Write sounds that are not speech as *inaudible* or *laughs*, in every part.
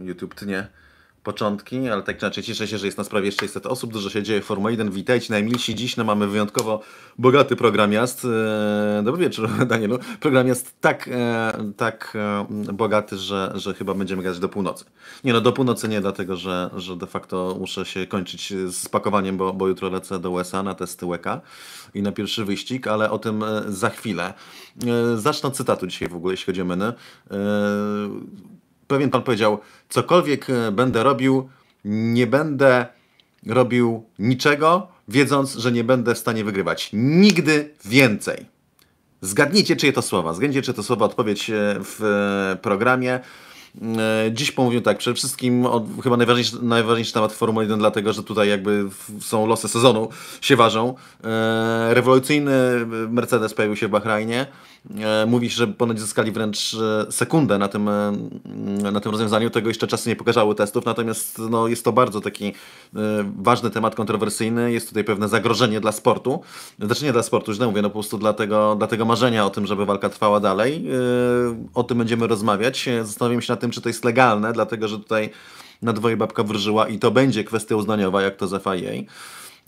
YouTube tnie początki, ale tak czy inaczej cieszę się, że jest nas sprawie 600 osób, dużo się dzieje. Formuła 1, witajcie najmilsi. Dziś no, mamy wyjątkowo bogaty program jazd. Eee, dobry wieczór, *laughs* Danielu. Program jest tak, e, tak e, bogaty, że, że chyba będziemy grać do północy. Nie no, do północy nie, dlatego że, że de facto muszę się kończyć z pakowaniem, bo, bo jutro lecę do USA na testy łeka i na pierwszy wyścig, ale o tym e, za chwilę. E, zacznę od cytatu dzisiaj w ogóle, jeśli chodzi o meny. E, pewien pan powiedział, cokolwiek e, będę robił, nie będę robił niczego, wiedząc, że nie będę w stanie wygrywać. Nigdy więcej. Zgadnijcie, czyje to słowa. Zgadnijcie, czy to słowa. Odpowiedź e, w e, programie. E, dziś pomówimy tak, przede wszystkim o, chyba najważniejszy, najważniejszy temat Formuły 1, dlatego że tutaj jakby są losy sezonu, się ważą. E, rewolucyjny Mercedes pojawił się w Bahrajnie. E, mówi się, że ponad zyskali wręcz sekundę na tym, na tym rozwiązaniu. Tego jeszcze czasy nie pokazały testów, natomiast no, jest to bardzo taki ważny temat, kontrowersyjny. Jest tutaj pewne zagrożenie dla sportu. Znaczy nie dla sportu, źle mówię, no po prostu dla tego, dla tego marzenia o tym, żeby walka trwała dalej. o tym będziemy rozmawiać. Zastanowimy się nad tym, tym, czy to jest legalne, dlatego że tutaj na dwoje babka wrżyła i to będzie kwestia uznaniowa, jak to z FIA.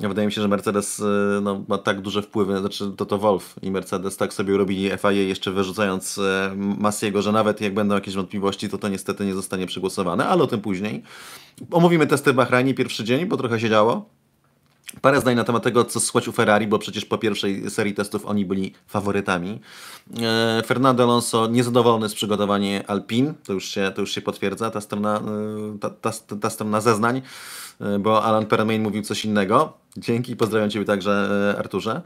Wydaje mi się, że Mercedes y, no, ma tak duże wpływy, znaczy to to Wolf i Mercedes tak sobie robili FIA e, jeszcze wyrzucając y, Masiego, że nawet jak będą jakieś wątpliwości, to to niestety nie zostanie przegłosowane, ale o tym później. Omówimy testy w Bahrainie pierwszy dzień, bo trochę się działo. Parę zdań na temat tego, co słychać u Ferrari, bo przecież po pierwszej serii testów oni byli faworytami. E, Fernando Alonso niezadowolony z przygotowania Alpin, to już się, to już się potwierdza, ta strona, e, ta, ta, ta strona zeznań, e, bo Alan Permain mówił coś innego. Dzięki, pozdrawiam Ciebie także Arturze.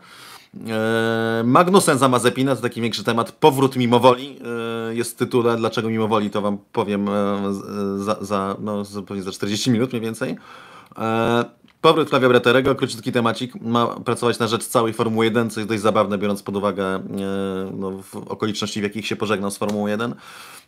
Magnusen za Mazepina to taki większy temat. Powrót mimowoli jest tytule. Dlaczego mimowoli to Wam powiem za, za, no, za 40 minut mniej więcej. Powrót Flavia Braterego, króciutki temacik, ma pracować na rzecz całej Formuły 1, co jest dość zabawne, biorąc pod uwagę e, no, okoliczności, w jakich się pożegnał z Formułą 1.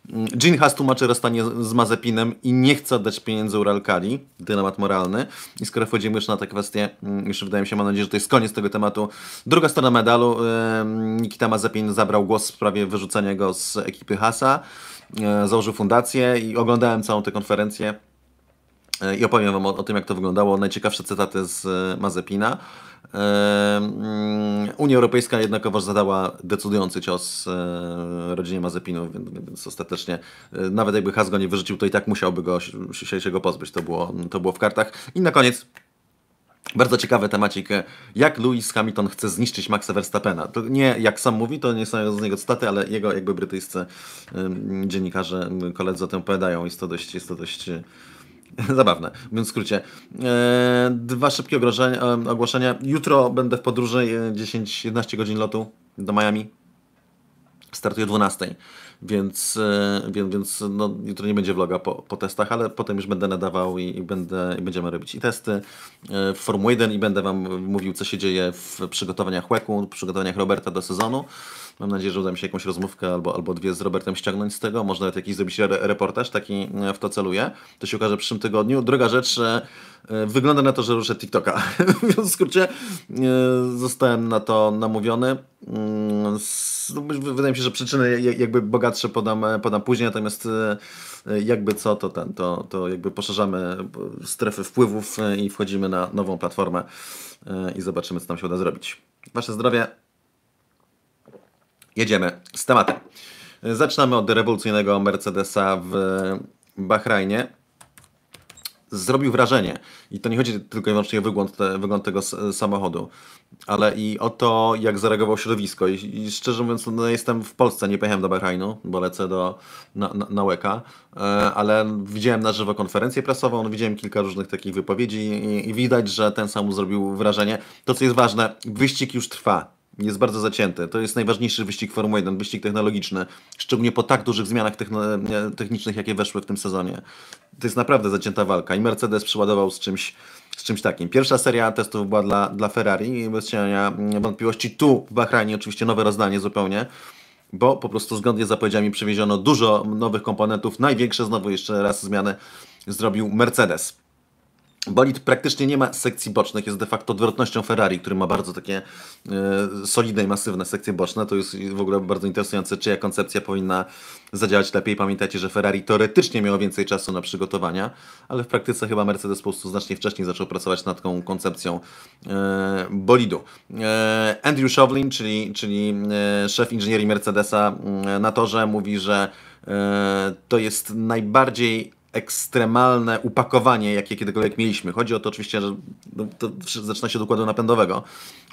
Mm, Gene Haas tłumaczy rozstanie z Mazepinem i nie chce oddać pieniędzy Uralkali, dynamat moralny. I skoro wchodzimy już na tę kwestię, mm, już wydaje mi się, mam nadzieję, że to jest koniec tego tematu. Druga strona medalu, e, Nikita Mazepin zabrał głos w sprawie wyrzucenia go z ekipy Hasa, e, założył fundację i oglądałem całą tę konferencję. E, i opowiem Wam o, o, tym, jak to wyglądało. Najciekawsze cytaty z e, Mazepina. E, mm, Unia Europejska jednakowoż zadała decydujący cios rodzinie Mazepinu, więc, więc ostatecznie nawet jakby Has go nie wyrzucił, to i tak musiałby go, się, się go pozbyć. To było, to było w kartach. I na koniec bardzo ciekawy temacik, jak Lewis Hamilton chce zniszczyć Maxa Verstappena. To nie, jak sam mówi, to nie są z niego cytaty, ale jego jakby brytyjscy dziennikarze, koledzy o tym opowiadają. Jest to dość, jest to dość *laughs* Zabawne, mówiąc w skrócie. E, dwa szybkie e, ogłoszenia. Jutro będę w podróży 10-11 e, godzin lotu do Miami. Startuję o 12, więc, więc, więc no, jutro nie będzie vloga po, po testach, ale potem już będę nadawał i, i, będę, i będziemy robić i testy w Formule 1 i będę Wam mówił, co się dzieje w przygotowaniach Łeku, w przygotowaniach Roberta do sezonu. Mam nadzieję, że uda mi się jakąś rozmówkę albo, albo dwie z Robertem ściągnąć z tego. Może nawet jakiś zrobić reportaż, taki e, w to celuję. To się okaże w przyszłym tygodniu. Druga rzecz, e, e, wygląda na to, że ruszę TikToka. *laughs* w skrócie zostałem na to namówiony. Mm, no, wydaje mi się, że przyczyny jakby bogatsze podam, podam później, natomiast jakby co, to ten, to, to jakby poszerzamy strefy wpływów i wchodzimy na nową platformę i zobaczymy, co tam się uda zrobić. Wasze zdrowie, jedziemy z tematem. Zaczynamy od rewolucyjnego Mercedesa w Bahrajnie. Zrobił wrażenie. I to nie chodzi tylko i wyłącznie o wygląd, wygląd tego samochodu, ale i o to, jak zareagowało środowisko. I, i szczerze mówiąc, no, no, jestem w Polsce, nie pojechałem do Bahrajnu, bo lecę do, na, na, na łeka, e, ale widziałem na żywo konferencję prasową, widziałem kilka różnych takich wypowiedzi i, i widać, że ten sam zrobił wrażenie. To, co jest ważne, wyścig już trwa jest bardzo zacięte. To jest najważniejszy wyścig Formuły 1, wyścig technologiczny, szczególnie po tak dużych zmianach technicznych, jakie weszły w tym sezonie. To jest naprawdę zacięta walka i Mercedes przyładował z czymś, z czymś takim. Pierwsza seria testów była dla, dla Ferrari, bez cienia wątpliwości. Tu w Bahrajnie oczywiście nowe rozdanie zupełnie bo po prostu zgodnie z zapowiedziami przewieziono dużo nowych komponentów. Największe znowu jeszcze raz zmiany zrobił Mercedes. Bolid praktycznie nie ma sekcji bocznych, jest de facto odwrotnością Ferrari, który ma bardzo takie y, solidne i masywne sekcje boczne. To jest w ogóle bardzo interesujące, czyja koncepcja powinna zadziałać lepiej. Pamiętajcie, że Ferrari teoretycznie miało więcej czasu na przygotowania, ale w praktyce chyba Mercedes po prostu znacznie wcześniej zaczął pracować nad tą koncepcją e, bolidu. E, Andrew Shovlin, czyli, czyli szef inżynierii Mercedesa mm, na torze mówi, że to jest najbardziej ekstremalne upakowanie, jakie kiedykolwiek mieliśmy. Chodzi o to oczywiście, że no, to zaczyna się od układu napędowego.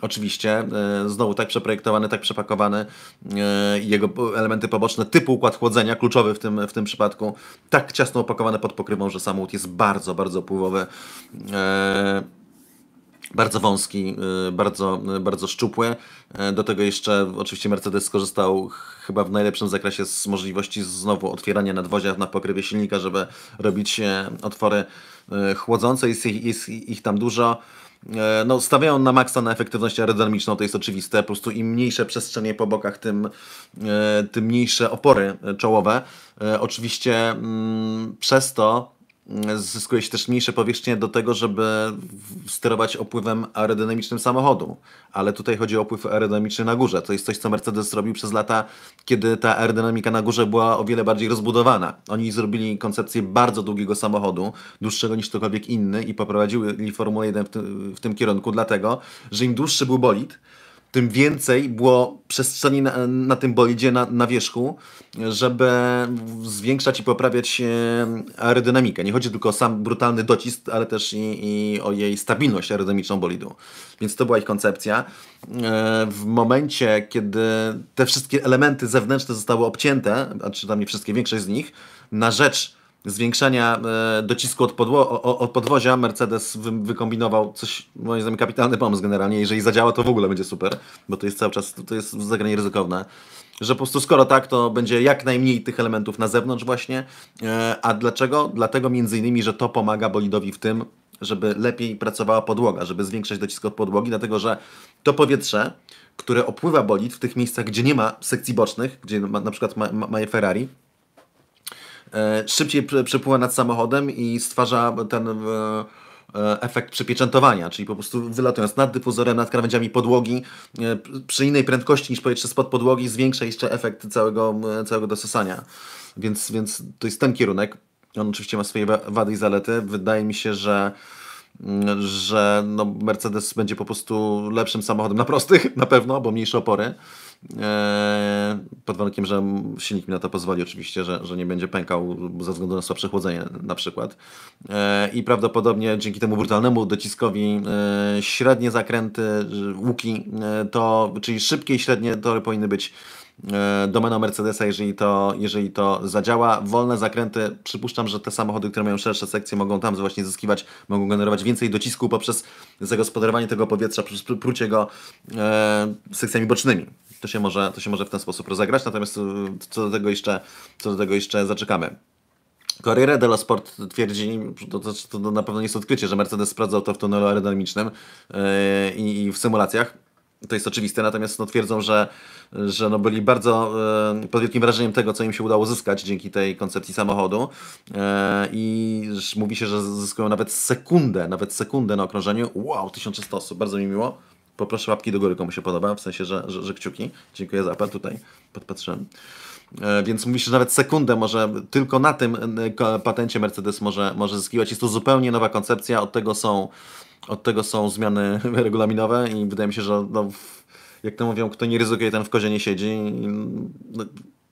Oczywiście, e, znowu tak przeprojektowany, tak przepakowany, e, jego elementy poboczne, typu układ chłodzenia, kluczowy w tym, w tym przypadku, tak ciasno opakowane pod pokrywą, że samochód jest bardzo, bardzo pływowy. E, bardzo wąski, y, bardzo, y, bardzo szczupły. Y, do tego jeszcze oczywiście Mercedes skorzystał chyba w najlepszym zakresie z możliwości znowu otwierania nadwozia na pokrywie silnika, żeby robić otwory chłodzące. Jest ich, jest ich tam dużo. No, stawiają na maksa na efektywność aerodynamiczną, to jest oczywiste. Po prostu im mniejsze przestrzenie po bokach, tym, tym mniejsze opory czołowe. Oczywiście mm, przez to zyskuje się też mniejsze powierzchnie do tego, żeby sterować opływem aerodynamicznym samochodu. Ale tutaj chodzi o opływ aerodynamiczny na górze. To jest coś, co Mercedes zrobił przez lata, kiedy ta aerodynamika na górze była o wiele bardziej rozbudowana. Oni zrobili koncepcję bardzo długiego samochodu, dłuższego niż ktokolwiek inny i poprowadziły Formułę 1 w, tym, w tym kierunku, dlatego, że im dłuższy był bolid, tym więcej było przestrzeni na, na tym bolidzie na, na, wierzchu, żeby zwiększać i poprawiać e, aerodynamikę. Nie chodzi tylko o sam brutalny docisk, ale też i, i o jej stabilność aerodynamiczną bolidu. Więc to była ich koncepcja. E, w momencie, kiedy te wszystkie elementy zewnętrzne zostały obcięte, a czy tam nie wszystkie, większość z nich, na rzecz zwiększenia e, docisku od, podło, od podwozia Mercedes wy, wykombinował coś, moim zdaniem, kapitalny pomysł generalnie. Jeżeli zadziała, to w ogóle będzie super, bo to jest cały czas, to jest zagranie ryzykowne. Że po prostu skoro tak, to będzie jak najmniej tych elementów na zewnątrz właśnie. E, a dlaczego? Dlatego między innymi, że to pomaga bolidowi w tym, żeby lepiej pracowała podłoga, żeby zwiększać docisk od podłogi, dlatego że to powietrze, które opływa bolid w tych miejscach, gdzie nie ma sekcji bocznych, gdzie ma, na przykład ma, ma, ma Ferrari, E, szybciej przepływa nad samochodem i stwarza ten e, e, efekt przypieczętowania, czyli po prostu wylatując nad dyfuzorem, nad krawędziami podłogi, przy innej prędkości niż powietrze spod podłogi zwiększa jeszcze efekt całego, całego dosysania. Więc, więc to jest ten kierunek. On oczywiście ma swoje wady i zalety. Wydaje mi się, że że no Mercedes będzie po prostu lepszym samochodem na prostych na pewno, bo mniejsze opory. E, pod warunkiem, że silnik mi na to pozwoli, oczywiście, że, że nie będzie pękał ze względu na słabsze chłodzenie, na przykład. E, I prawdopodobnie dzięki temu brutalnemu dociskowi e, średnie zakręty, łuki, to, czyli szybkie i średnie tory powinny być E, domeną Mercedesa, jeżeli to, jeżeli to zadziała. Wolne zakręty, przypuszczam, że te samochody, które mają szersze sekcje, mogą tam właśnie zyskiwać, mogą generować więcej docisku poprzez zagospodarowanie tego powietrza, przez prucie go e, sekcjami bocznymi. To się, może, to się może w ten sposób rozegrać, natomiast e, co do tego jeszcze, co do tego jeszcze zaczekamy. Corriere dello Sport twierdzi, to, to, to na pewno nie jest odkrycie, że Mercedes sprawdzał to w tunelu aerodynamicznym yy, i w symulacjach to jest oczywiste, natomiast no, twierdzą, że, że no, byli bardzo e, pod wielkim wrażeniem tego, co im się udało zyskać dzięki tej koncepcji samochodu e, i mówi się, że zyskują nawet sekundę, nawet sekundę na okrążeniu. Wow, 1300 osób, bardzo mi miło. Poproszę łapki do góry, komu się podoba, w sensie, że, że, że kciuki. Dziękuję za apel, tutaj podpatrzyłem. E, więc mówi się, że nawet sekundę może tylko na tym e, patencie Mercedes może, może zyskiwać. Jest to zupełnie nowa koncepcja, od tego są od tego są zmiany *laughs* regulaminowe i wydaje mi się, że no, jak to mówią, kto nie ryzykuje, ten w kozie nie siedzi. No,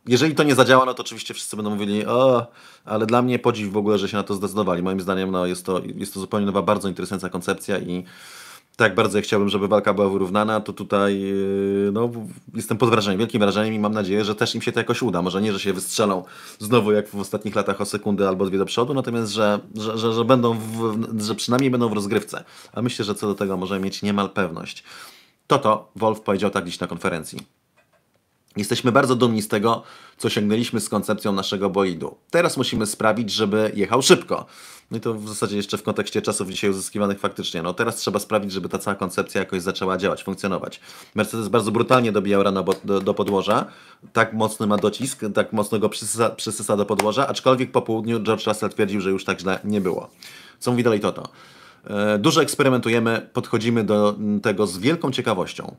jeżeli to nie zadziała, no to oczywiście wszyscy będą mówili, o, ale dla mnie podziw w ogóle, że się na to zdecydowali. Moim zdaniem no, jest, to, jest to zupełnie nowa, bardzo interesująca koncepcja i tak bardzo chciałbym, żeby walka była wyrównana, to tutaj e, no, jestem pod wrażeniem, wielkim wrażeniem i mam nadzieję, że też im się to jakoś uda. Może nie, że się wystrzelą znowu jak w ostatnich latach o sekundę albo dwie do przodu, natomiast, że, że, że, że będą w, że przynajmniej będą w rozgrywce. A myślę, że co do tego możemy mieć niemal pewność. To to Wolf powiedział tak dziś na konferencji. Jesteśmy bardzo dumni z tego, co sięgnęliśmy z koncepcją naszego boidu. Teraz musimy sprawić, żeby jechał szybko. No i to w zasadzie jeszcze w kontekście czasów dzisiaj uzyskiwanych faktycznie. No teraz trzeba sprawić, żeby ta cała koncepcja jakoś zaczęła działać, funkcjonować. Mercedes bardzo brutalnie dobijał rana do, do, podłoża. Tak mocny ma docisk, tak mocno go przysysa, przysysa do podłoża, aczkolwiek po południu George Russell twierdził, że już tak źle nie było. Co mówi dalej Toto? E, dużo eksperymentujemy, podchodzimy do tego z wielką ciekawością.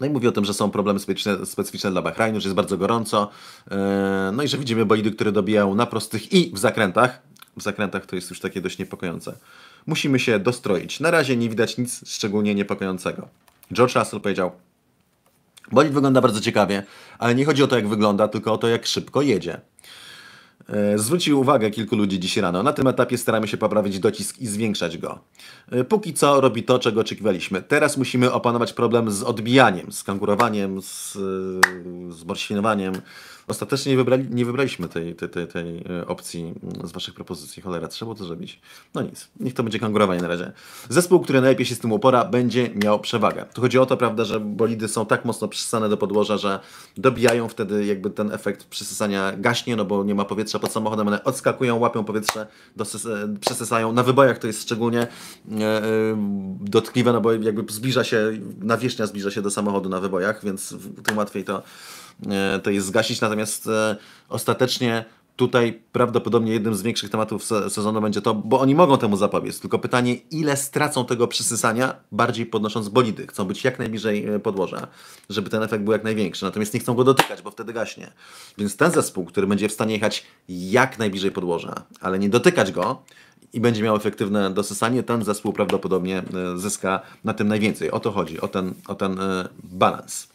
No i mówi o tym, że są problemy specyficzne, specyficzne dla Bahrajnu, że jest bardzo gorąco, e, no i że widzimy bolidy, które dobijają na prostych i w zakrętach. W zakrętach to jest już takie dość niepokojące. Musimy się dostroić. Na razie nie widać nic szczególnie niepokojącego. George Russell powiedział, Bolid wygląda bardzo ciekawie, ale nie chodzi o to, jak wygląda, tylko o to, jak szybko jedzie. E, zwrócił uwagę kilku ludzi dziś rano. Na tym etapie staramy się poprawić docisk i zwiększać go. E, póki co robi to, czego oczekiwaliśmy. Teraz musimy opanować problem z odbijaniem, z kangurowaniem, z, e, z morświnowaniem, Ostatecznie nie, wybrali, nie wybraliśmy tej, tej, tej, tej e, opcji z waszych propozycji. Cholera, trzeba było to zrobić. No nic, niech to będzie kangurowanie na razie. Zespół, który najlepiej się z tym upora, będzie miał przewagę. Tu chodzi o to, prawda, że bolidy są tak mocno przysane do podłoża, że dobijają wtedy jakby ten efekt przysysania gaśnie, no bo nie ma powietrza pod samochodem, one odskakują, łapią powietrze, e, przesysają. Na wybojach to jest szczególnie e, dotkliwe, no bo jakby zbliża się, nawierzchnia zbliża się do samochodu na wybojach, więc tym łatwiej to E, to jest zgasić. Natomiast e, ostatecznie tutaj prawdopodobnie jednym z większych tematów sezonu będzie to, bo oni mogą temu zapobiec. Tylko pytanie, ile stracą tego przysysania, bardziej podnosząc bolidy. Chcą być jak najbliżej e, podłoża, żeby ten efekt był jak największy. Natomiast nie chcą go dotykać, bo wtedy gaśnie. Więc ten zespół, który będzie w stanie jechać jak najbliżej podłoża, ale nie dotykać go, i będzie miał efektywne dosysanie, ten zespół prawdopodobnie zyska na tym najwięcej. O to chodzi, o ten, o ten balans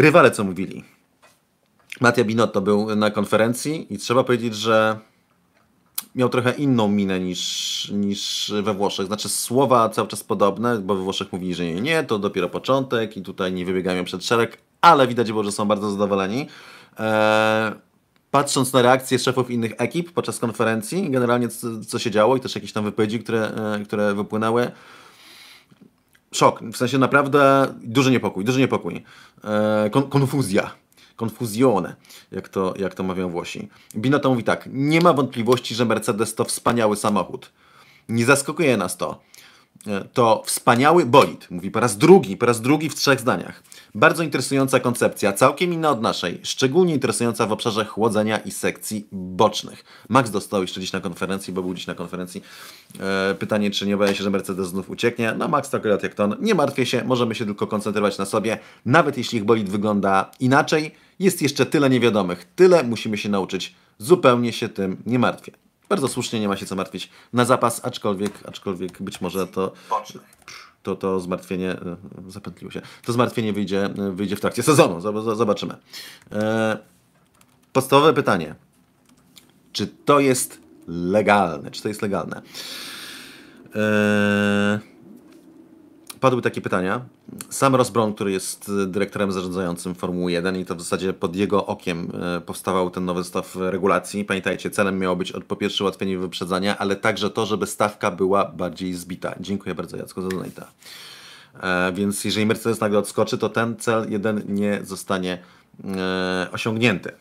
rywale co mówili. Mattia Binotto był na konferencji i trzeba powiedzieć, że miał trochę inną minę niż, niż we Włoszech. Znaczy słowa cały czas podobne, bo we Włoszech mówili, że nie, nie, to dopiero początek i tutaj nie wybiegają przed szereg, ale widać było, że są bardzo zadowoleni. Eee, patrząc na reakcje szefów innych ekip podczas konferencji, generalnie co, co się działo i też jakieś tam wypowiedzi, które, e, które wypłynęły, szok, w sensie naprawdę duży niepokój, duży niepokój. E, kon konfuzja. konfuzjone jak to, jak to mawiają Włosi. Binota mówi tak, nie ma wątpliwości, że Mercedes to wspaniały samochód. Nie zaskakuje nas to. E, to wspaniały bolid. Mówi po raz drugi, po raz drugi w trzech zdaniach. Bardzo interesująca koncepcja, całkiem inna od naszej, szczególnie interesująca w obszarze chłodzenia i sekcji bocznych. Max dostał jeszcze dziś na konferencji, bo był dziś na konferencji. E, pytanie, czy nie obawia się, że Mercedes znów ucieknie. No Max to akurat jak ton. Nie martwię się, możemy się tylko koncentrować na sobie. Nawet jeśli ich bolid wygląda inaczej, jest jeszcze tyle niewiadomych. Tyle musimy się nauczyć. Zupełnie się tym nie martwię. Bardzo słusznie, nie ma się co martwić. Na zapas, aczkolwiek, aczkolwiek być może to... Bocznych to to zmartwienie, e, zapętliło się, to zmartwienie wyjdzie, e, wyjdzie w trakcie sezonu. Zobaczymy. E, podstawowe pytanie. Czy to jest legalne? Czy to jest legalne? Eee padły takie pytania. Sam Rosbron, który jest y, dyrektorem zarządzającym Formuły 1 i to w zasadzie pod jego okiem y, powstawał ten nowy staw regulacji. Pamiętajcie, celem miało być po pierwsze ułatwienie wyprzedzania, ale także to, żeby stawka była bardziej zbita. Dziękuję bardzo Jacku za donate'a. E, więc jeżeli Mercedes nagle odskoczy, to ten cel jeden nie zostanie e, osiągnięty.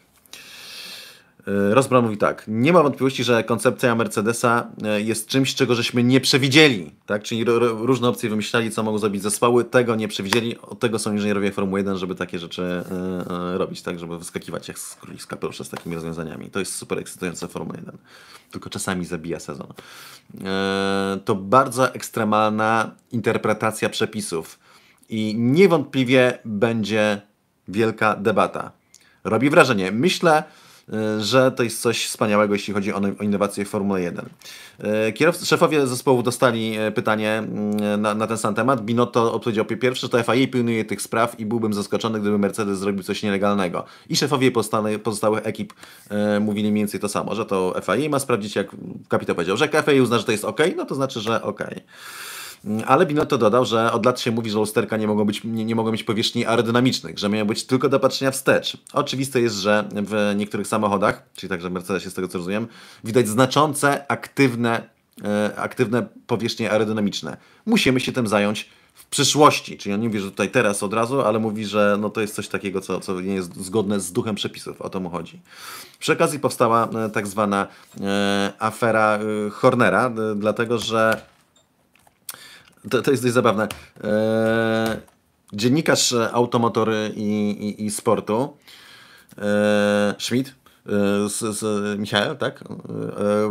E, Rozbran mówi tak, nie ma wątpliwości, że koncepcja Mercedesa e, jest czymś, czego żeśmy nie przewidzieli, tak? Czyli różne opcje wymyślali, co mogą zrobić zespoły, tego nie przewidzieli, od tego są inżynierowie Formuły 1, żeby takie rzeczy e, robić, tak? Żeby wyskakiwać jak z króliska proszę z takimi rozwiązaniami. To jest super ekscytujące Formuła 1, tylko czasami zabija sezon. to bardzo ekstremalna interpretacja przepisów i niewątpliwie będzie wielka debata. Robi wrażenie. Myślę, E, że to jest coś wspaniałego, jeśli chodzi o, innowacje w Formule 1. Kierowcy, szefowie zespołów dostali e, pytanie mm, na, na ten sam temat. Binotto odpowiedział pierwszy, że to FIA pilnuje tych spraw i byłbym zaskoczony, gdyby Mercedes zrobił coś nielegalnego. I szefowie pozostałych ekip e, mówili mniej więcej to samo, że to FIA ma sprawdzić, jak kapitał powiedział, że jak FIA uzna, że to jest ok, no to znaczy, że ok. Ale Binotto dodał, że od lat się mówi, że lusterka nie mogą, być, nie, nie mogą mieć powierzchni aerodynamicznych, że mają być tylko do patrzenia wstecz. Oczywiste jest, że w niektórych samochodach, czyli także Mercedesie z tego co rozumiem, widać znaczące aktywne, e, aktywne powierzchnie aerodynamiczne. Musimy się tym zająć w przyszłości. Czyli on nie mówi, że tutaj teraz od razu, ale mówi, że no to jest coś takiego, co, co nie jest zgodne z duchem przepisów. O to mu chodzi. Przy okazji powstała e, tak zwana e, afera e, Hornera, dlatego że to, to jest dość zabawne. Eee, dziennikarz automotory i, i, i sportu, eee, Schmidt, e, z, z Michael, tak? E,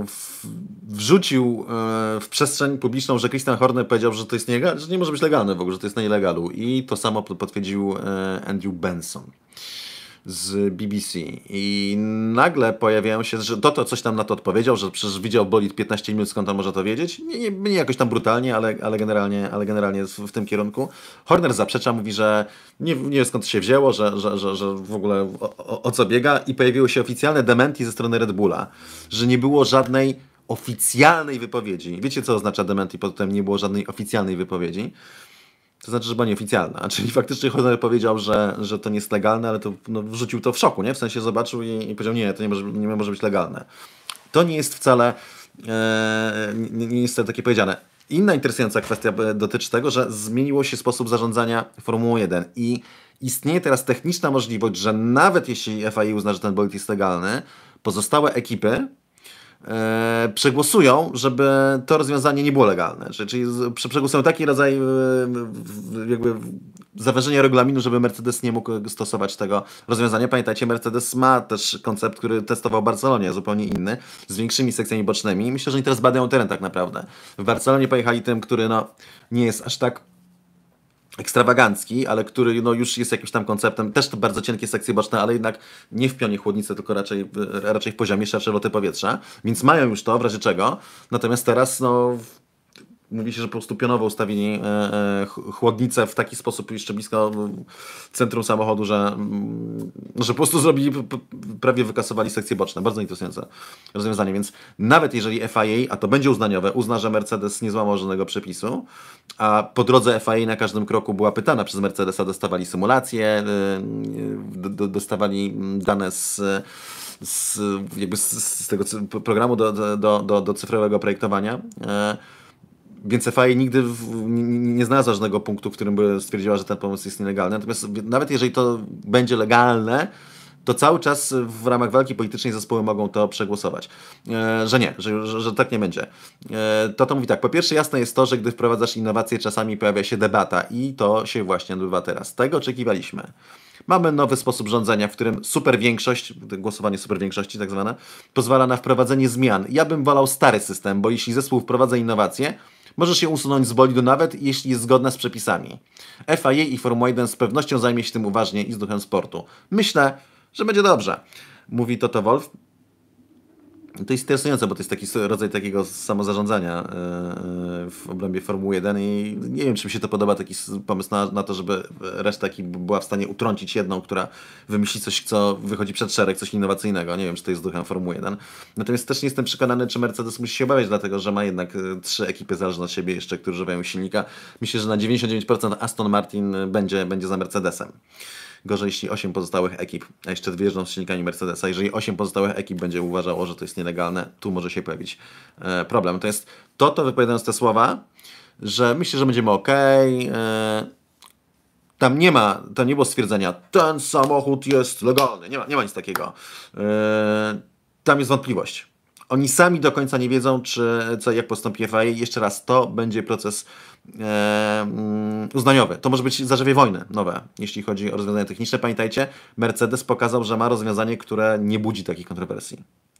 w, wrzucił e, w przestrzeń publiczną, że Christian Horner powiedział, że to jest nielegalne, że nie może być legalne w ogóle, że to jest na nielegalu. I to samo potwierdził Andrew Benson z BBC i nagle pojawiają się, że to, to coś tam na to odpowiedział, że przecież widział Bolid 15 minut, skąd on może to wiedzieć? Nie, nie, nie jakoś tam brutalnie, ale, ale, generalnie, ale generalnie w tym kierunku. Horner zaprzecza, mówi, że nie, nie wie skąd się wzięło, że, że, że, że w ogóle o, o, o co biega i pojawiły się oficjalne dementi ze strony Red Bulla, że nie było żadnej oficjalnej wypowiedzi. Wiecie, co oznacza dementi, potem nie było żadnej oficjalnej wypowiedzi. To znaczy, że była nieoficjalna, *laughs* czyli faktycznie Horner powiedział, że, że to nie jest legalne, ale to no, wrzucił to w szoku, nie? W sensie zobaczył i, i powiedział, nie, to nie może, nie może być legalne. To nie jest wcale, e, nie, nie jest takie powiedziane. Inna interesująca kwestia e, dotyczy tego, że zmieniło się sposób zarządzania Formułą 1 i istnieje teraz techniczna możliwość, że nawet jeśli FIA uzna, że ten bolid jest legalny, pozostałe ekipy E, przegłosują, żeby to rozwiązanie nie było legalne. Czyli przegłosują taki rodzaj e, jakby zaważenia regulaminu, żeby Mercedes nie mógł stosować tego rozwiązania. Pamiętajcie, Mercedes ma też koncept, który testował w Barcelonie, zupełnie inny, z większymi sekcjami bocznymi. Myślę, że oni teraz badają teren tak naprawdę. W Barcelonie pojechali tym, który no, nie jest aż tak ekstrawagancki, ale który no, już jest jakimś tam konceptem, też to bardzo cienkie sekcje boczne, ale jednak nie w pionie chłodnicy, tylko raczej, raczej w poziomie szersze loty powietrza, więc mają już to w razie czego, natomiast teraz no mówi się, że po prostu pionowo ustawili e, e, chłodnicę w taki sposób jeszcze blisko centrum samochodu, że, mm, że po prostu zrobili, prawie wykasowali sekcje boczne. Bardzo interesujące rozwiązanie. Więc nawet jeżeli FIA, a to będzie uznaniowe, uzna, że Mercedes nie złamał żadnego przepisu, a po drodze FIA na każdym kroku była pytana przez Mercedesa, dostawali symulacje, e, dostawali dane z z, jakby z, z tego programu do, do, do, do cyfrowego projektowania. Biencefaje nigdy w, nie znalazła żadnego punktu, w którym by stwierdziła, że ten pomysł jest nielegalny. Natomiast nawet jeżeli to będzie legalne, to cały czas w ramach walki politycznej zespoły mogą to przegłosować. E, że nie, że, że, że, tak nie będzie. E, to to mówi tak. Po pierwsze, jasne jest to, że gdy wprowadzasz innowacje, czasami pojawia się debata i to się właśnie odbywa teraz. Tego oczekiwaliśmy. Mamy nowy sposób rządzenia, w którym super większość głosowanie super większości, tak zwane, pozwala na wprowadzenie zmian. Ja bym wolał stary system, bo jeśli zespół wprowadza innowacje, Możesz się usunąć z bolidu nawet, jeśli jest zgodna z przepisami. FIA i Formuła 1 z pewnością zajmie się tym uważnie i z duchem sportu. Myślę, że będzie dobrze. Mówi Toto Wolf, to jest interesujące, bo to jest taki rodzaj takiego samozarządzania e, e, w obrębie Formuły 1 i nie wiem, czy mi się to podoba, taki pomysł na, na to, żeby reszta była w stanie utrącić jedną, która wymyśli coś, co wychodzi przed szereg, coś innowacyjnego. Nie wiem, czy to jest duchem Formuły 1. Natomiast też nie jestem przekonany, czy Mercedes musi się obawiać, dlatego że ma jednak e, trzy ekipy zależne od siebie jeszcze, które używają silnika. Myślę, że na 99% Aston Martin będzie, będzie za Mercedesem. Gorzej, jeśli 8 pozostałych ekip, a jeszcze wjeżdżą z silnikami Mercedesa, jeżeli 8 pozostałych ekip będzie uważało, że to jest nielegalne, tu może się pojawić e, problem. To jest to, to wypowiadając te słowa, że myślę, że będziemy ok. E, tam nie ma, to nie było stwierdzenia, ten samochód jest legalny. Nie ma, nie ma nic takiego. E, tam jest wątpliwość oni sami do końca nie wiedzą, czy co jak postąpi FIA. Jeszcze raz, to będzie proces e, uznaniowy. To może być zarzewie wojny nowe, jeśli chodzi o rozwiązania techniczne. Pamiętajcie, Mercedes pokazał, że ma rozwiązanie, które nie budzi takich kontrowersji.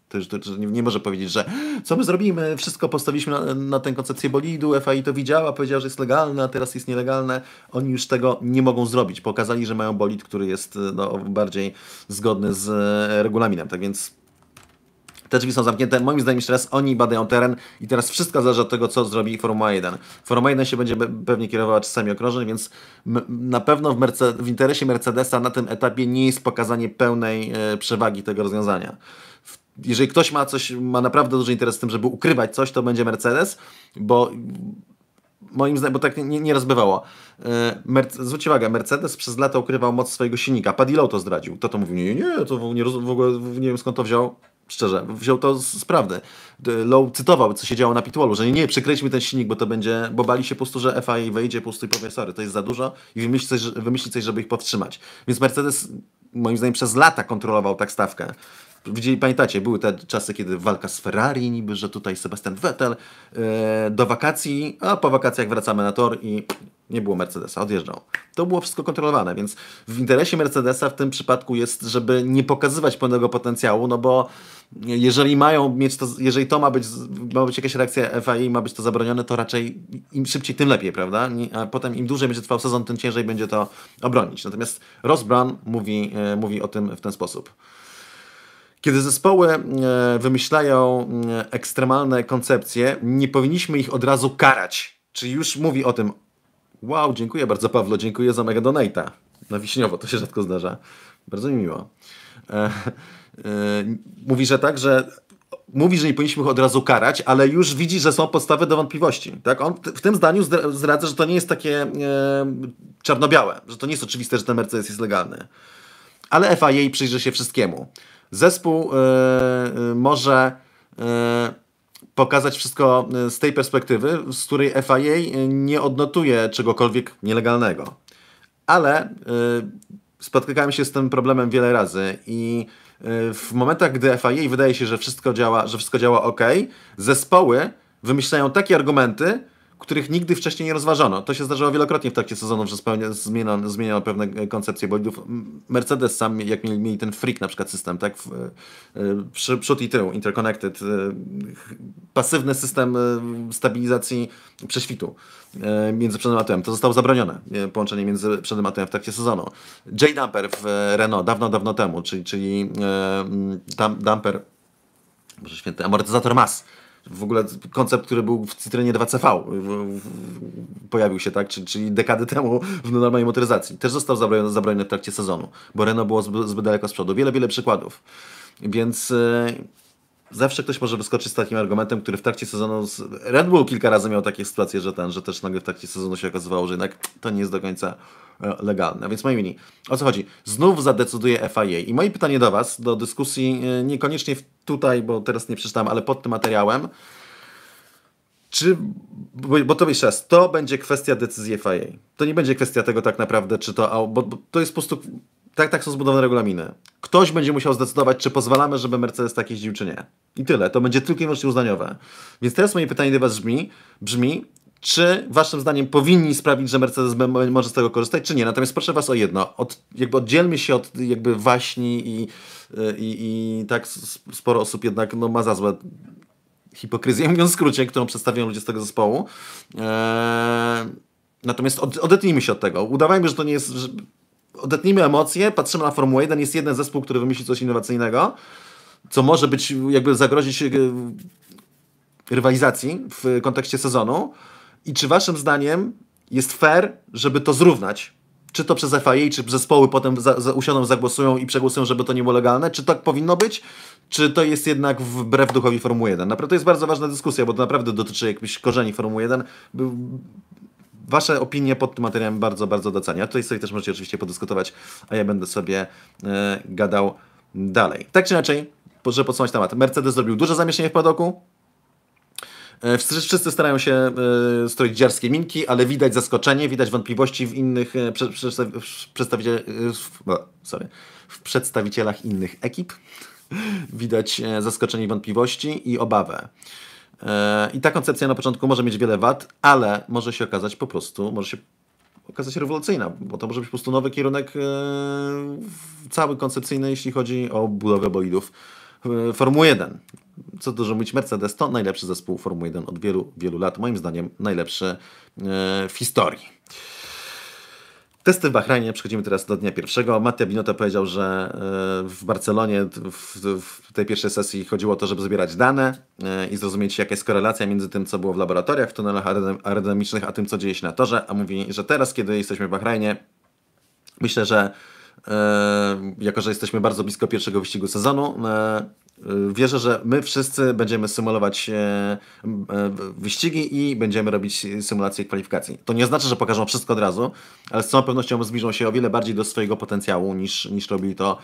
To, to, to nie, może powiedzieć, że co my zrobimy, wszystko postawiliśmy na, na tę koncepcję bolidu, FAI to widziała, powiedziała, że jest legalne, a teraz jest nielegalne. Oni już tego nie mogą zrobić. Pokazali, że mają bolid, który jest no, bardziej zgodny z e, regulaminem. Tak więc te drzwi są zamknięte. Moim zdaniem jeszcze raz oni badają teren i teraz wszystko zależy od tego, co zrobi Formuła 1. Formuła 1 się będzie pewnie kierowała czasami okrążeń, więc na pewno w, Merce w interesie Mercedesa na tym etapie nie jest pokazanie pełnej e, przewagi tego rozwiązania. jeżeli ktoś ma coś, ma naprawdę duży interes w tym, żeby ukrywać coś, to będzie Mercedes, bo moim zdaniem, bo tak nie, nie rozbywało. E, Merce, zwróćcie uwagę, Mercedes przez lata ukrywał moc swojego silnika. Padillo to zdradził. To to mówił, nie, nie, to nie, w ogóle nie wiem skąd to wziął. Szczerze, wziął to z prawdy. Low cytował, co się działo na pitwallu, że nie, nie, przykryliśmy ten silnik, bo to będzie, bo bali się po prostu, że FIA wejdzie po prostu i powie, sorry, to jest za dużo i wymyśli coś, wymyśli coś, żeby ich powstrzymać. Więc Mercedes, moim zdaniem, przez lata kontrolował tak stawkę. Widzieli, pamiętacie, były te czasy, kiedy walka z Ferrari, niby, że tutaj Sebastian Vettel, yy, do wakacji, a po wakacjach wracamy na tor i nie było Mercedesa, odjeżdżał. To było wszystko kontrolowane, więc w interesie Mercedesa w tym przypadku jest, żeby nie pokazywać pełnego potencjału, no bo jeżeli mają mieć to, jeżeli to ma być, ma być jakaś reakcja FIA ma być to zabronione, to raczej im szybciej, tym lepiej, prawda? A potem im dłużej będzie trwał sezon, tym ciężej będzie to obronić. Natomiast Ross Brown mówi, e, mówi o tym w ten sposób. Kiedy zespoły e, wymyślają e, ekstremalne koncepcje, nie powinniśmy ich od razu karać. Czy już mówi o tym Wow, dziękuję bardzo Pawlo, dziękuję za mega donate'a. Na Wiśniowo to się rzadko zdarza. Bardzo mi miło. E, e, mówi, że tak, że mówi, że nie powinniśmy ich od razu karać, ale już widzi, że są podstawy do wątpliwości. Tak? On w tym zdaniu zdradza, że to nie jest takie e, czarno-białe, że to nie jest oczywiste, że ten Mercedes jest legalny. Ale FIA przyjrzy się wszystkiemu. Zespół e, e, może e, pokazać wszystko e, z tej perspektywy, z której FIA e, nie odnotuje czegokolwiek nielegalnego. Ale yy, spotykałem się z tym problemem wiele razy i w momentach, gdy FIA wydaje się, że wszystko działa, że wszystko działa ok, zespoły wymyślają takie argumenty, których nigdy wcześniej nie rozważano. To się zdarzało wielokrotnie w trakcie sezonów, że zmieniono, pewne koncepcje bolidów. Mercedes sam, jak mieli, mieli ten freak na przykład system, tak? E, przy, przód i tył, interconnected, e, pasywny system e, stabilizacji prześwitu między przedem a To zostało zabronione, połączenie między przedem a w trakcie sezonu. J-Dumper w Renault dawno, dawno temu, czyli, czyli tam, damper, może święty, amortyzator mas w ogóle koncept, który był w Citroenie 2CV, w, w, pojawił się, tak, czyli, czyli dekady temu w normalnej motoryzacji. Też został zabroniony, zabroniony w trakcie sezonu, bo Renault było zbyt, zbyt daleko z przodu. Wiele, wiele przykładów. Więc e, zawsze ktoś może wyskoczyć z takim argumentem, który w trakcie sezonu. Red Bull kilka razy miał takie sytuacje, że ten, że też nagle w trakcie sezonu się okazywało, że jednak to nie jest do końca e, legalne. A więc moi mini, o co chodzi? Znów zadecyduje FIA. I moje pytanie do Was, do dyskusji, e, niekoniecznie tutaj, bo teraz nie przeczytałem, ale pod tym materiałem. Czy, bo to jeszcze raz, to będzie kwestia decyzji FIA. To nie będzie kwestia tego tak naprawdę, czy to, bo, bo to jest po prostu tak, tak są zbudowane regulaminy. Ktoś będzie musiał zdecydować, czy pozwalamy, żeby Mercedes tak jeździł, czy nie. I tyle. To będzie tylko i wyłącznie uznaniowe. Więc teraz moje pytanie do Was brzmi, brzmi czy waszym zdaniem powinni sprawić, że Mercedes może z tego korzystać, czy nie. Natomiast proszę was o jedno, od, jakby oddzielmy się od jakby waśni i, i, i tak sporo osób jednak no, ma za złe hipokryzję, *laughs* mówiąc w skrócie, którą przedstawiają ludzie z tego zespołu. Eee, natomiast od, odetnijmy się od tego. Udawajmy, że to nie jest, że odetnijmy emocje, patrzymy na Formułę 1, jest jeden zespół, który wymyśli coś innowacyjnego, co może być, jakby zagrozić e, rywalizacji w kontekście sezonu. I czy waszym zdaniem jest fair, żeby to zrównać? Czy to przez FIA, czy zespoły potem za, za, usiądą, zagłosują i przegłosują, żeby to nie było legalne? Czy tak powinno być? Czy to jest jednak wbrew duchowi Formuły 1? Naprawdę to jest bardzo ważna dyskusja, bo to naprawdę dotyczy jakichś korzeni Formuły 1. Wasze opinie pod tym materiałem bardzo, bardzo doceniam. Tutaj sobie też możecie oczywiście podyskutować, a ja będę sobie e, gadał dalej. Tak czy inaczej, żeby podsumować temat, Mercedes zrobił duże zamieszanie w padoku, e, Wszyscy starają się e, stroić dziarskie minki, ale widać zaskoczenie, widać wątpliwości w innych w przedstawicielach innych ekip. *laughs* Widać e, zaskoczenie, wątpliwości i obawę. E, I ta koncepcja na początku może mieć wiele wad, ale może się okazać po prostu, może się okazać rewolucyjna, bo to może być po prostu nowy kierunek e, cały koncepcyjny, jeśli chodzi o budowę bolidów e, Formuły 1. Co dużo mówić, Mercedes to najlepszy zespół Formuły 1 od wielu, wielu lat, moim zdaniem najlepszy w historii. Testy w Bahrajnie, przechodzimy teraz do dnia pierwszego. Mattia Binota powiedział, że e, w Barcelonie w, w, tej pierwszej sesji chodziło o to, żeby zbierać dane e, i zrozumieć, jaka jest korelacja między tym, co było w laboratoriach, w tunelach aerodynamicznych, a tym, co dzieje się na torze. A mówi, że teraz, kiedy jesteśmy w Bahrajnie, myślę, że e, jako że jesteśmy bardzo blisko pierwszego wyścigu sezonu, Y, wierzę, że my wszyscy będziemy symulować e, e, wyścigi i będziemy robić symulacje kwalifikacji. To nie znaczy, że pokażą wszystko od razu, ale z całą pewnością zbliżą się o wiele bardziej do swojego potencjału niż, niż robili to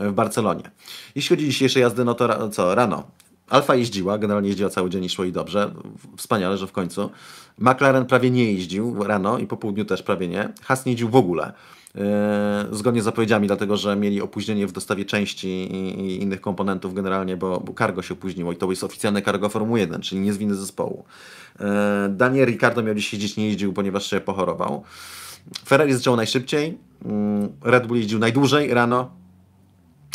e, w Barcelonie. Jeśli chodzi o dzisiejsze jazdy, no to ra co, rano. Alfa jeździła, generalnie jeździła cały dzień i szło i dobrze. Wspaniale, że w końcu. McLaren prawie nie jeździł rano i po południu też prawie nie. Has nie jeździł w ogóle. E, zgodnie z zapowiedziami, dlatego że mieli opóźnienie w dostawie części i, innych komponentów generalnie, bo, bo cargo się opóźniło i to jest oficjalne cargo Formuły 1, czyli nie z winy zespołu. E, Daniel Ricardo miał dziś jeździć, nie jeździł, ponieważ się pochorował. Ferrari zaczęło najszybciej, mm, Red Bull jeździł najdłużej rano,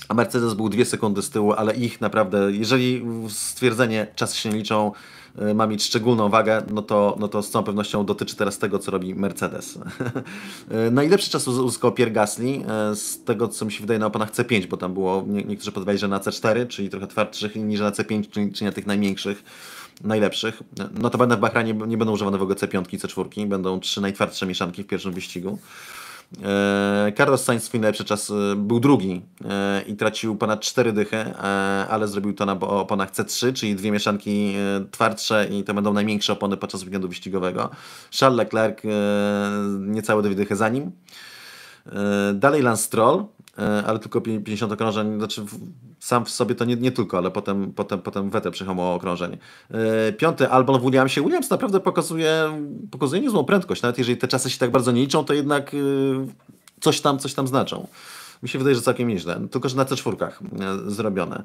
a Mercedes był dwie sekundy z tyłu, ale ich naprawdę, jeżeli stwierdzenie czasy się liczą, Y, ma mieć szczególną wagę, no to, no to z całą pewnością dotyczy teraz tego, co robi Mercedes. *laughs* Y, najlepszy czas uzyskał Pierre Gasly, y, z tego co mi się wydaje na oponach C5, bo tam było, nie, niektórzy podawali, że na C4, czyli trochę twardszych niż na C5, czyli, czyli na tych najmniejszych najlepszych. Notabene w Bahrainie nie będą używane w ogóle C5, C4, będą trzy najtwardsze mieszanki w pierwszym wyścigu. E, Carlos Sainz swój najlepszy czas e, był drugi e, i tracił ponad cztery dychy, ale zrobił to na oponach C3, czyli dwie mieszanki twardsze i to będą największe opony podczas weekendu wyścigowego. Charles Leclerc niecałe dwie dychy za nim. Dalej Lance Stroll, ale tylko 50 okrążeń, znaczy sam w sobie to nie, nie tylko, ale potem, potem, potem wetę przyhamował okrążeń. Yy, e, piąty, Albon w Williamsie. Williams naprawdę pokazuje, pokazuje niezłą prędkość. Nawet jeżeli te czasy się tak bardzo nie liczą, to jednak yy, coś, tam, coś tam znaczą. Mi się wydaje, że całkiem nieźle. Tylko, że na C4 e, zrobione.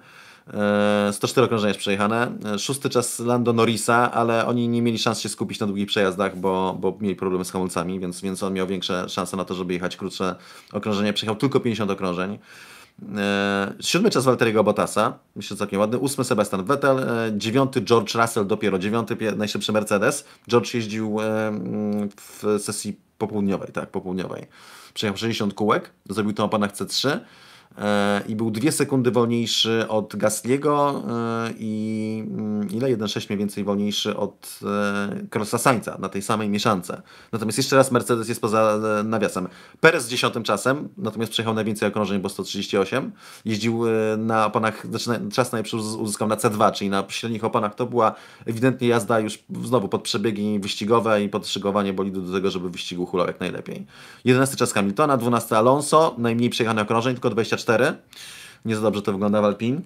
104 okrążenia jest przejechane. Szósty czas Lando Norrisa, ale oni nie mieli szans się skupić na długich przejazdach, bo, bo mieli problemy z hamulcami, więc, więc on miał większe szanse na to, żeby jechać krótsze okrążenia. Przejechał tylko 50 okrążeń. E, siódmy czas Walteriego Bottasa, myślę, że całkiem ładny. Ósmy Sebastian Vettel, e, dziewiąty George Russell, dopiero dziewiąty najszybszy Mercedes. George jeździł e, mm, w sesji popołudniowej, tak, popołudniowej. Przejechał 60 kółek, zrobił to na panach C3. E, i był dwie sekundy wolniejszy od Gasliego e, i mm, ile? 1,6 mniej więcej wolniejszy od e, Carlosa Sańca na tej samej mieszance. Natomiast jeszcze raz Mercedes jest poza nawiasem. Perez z dziesiątym czasem, natomiast przejechał najwięcej okrążeń, bo 138. Jeździł na oponach znaczy czas najlepszy uzyskał na C2, czyli na średnich oponach To była ewidentnie jazda już znowu pod przebiegi wyścigowe i pod szygowanie bolidu do tego, żeby wyścigu hulał jak najlepiej. 11 czas Hamiltona, 12 Alonso, najmniej przejechany okrążeń, tylko 24 nie za dobrze to wygląda w Alpine.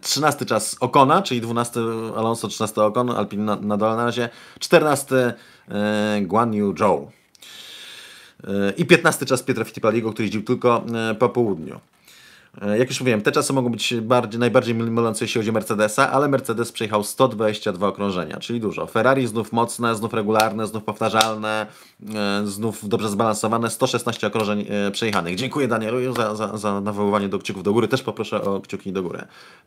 13 e, czas Okona, czyli 12 Alonso, 13 Okon, Alpin na, na dole na razie, 14 Guan Yu Zhou e, i 15 czas Pietra Fittipaldiego, który jeździł tylko e, po południu. E, jak już mówiłem, te czasy mogą być bardziej, najbardziej mylące, jeśli chodzi o Mercedesa, ale Mercedes przejechał 122 okrążenia, czyli dużo. Ferrari znów mocne, znów regularne, znów powtarzalne, e, znów dobrze zbalansowane, 116 okrążeń e, przejechanych. Dziękuję Danielu za, za, za nawoływanie do kciuków do góry, też poproszę o kciuki do góry.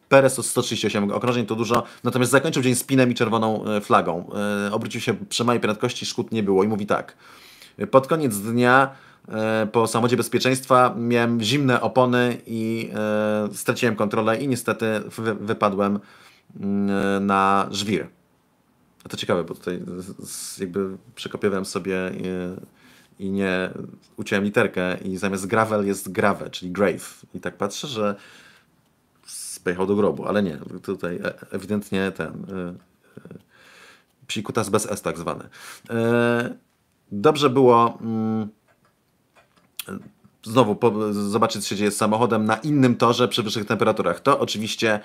Perez o 138 okrążeń to dużo, natomiast zakończył dzień pinem i czerwoną flagą. Obrócił się przy małej prędkości, szkód nie było i mówi tak. Pod koniec dnia E, po samodzie bezpieczeństwa miałem zimne opony i e, straciłem kontrolę i niestety wypadłem mm, e, na żwir. A to ciekawe, bo tutaj jakby przekopiowałem sobie i nie uciąłem literkę i zamiast gravel jest grave, czyli grave. I tak patrzę, że spychał do grobu, ale nie, tutaj ewidentnie ten psikutas bez S tak zwany. Dobrze było mm, znowu po, zobaczyć, co się dzieje z samochodem na innym torze przy wyższych temperaturach. To oczywiście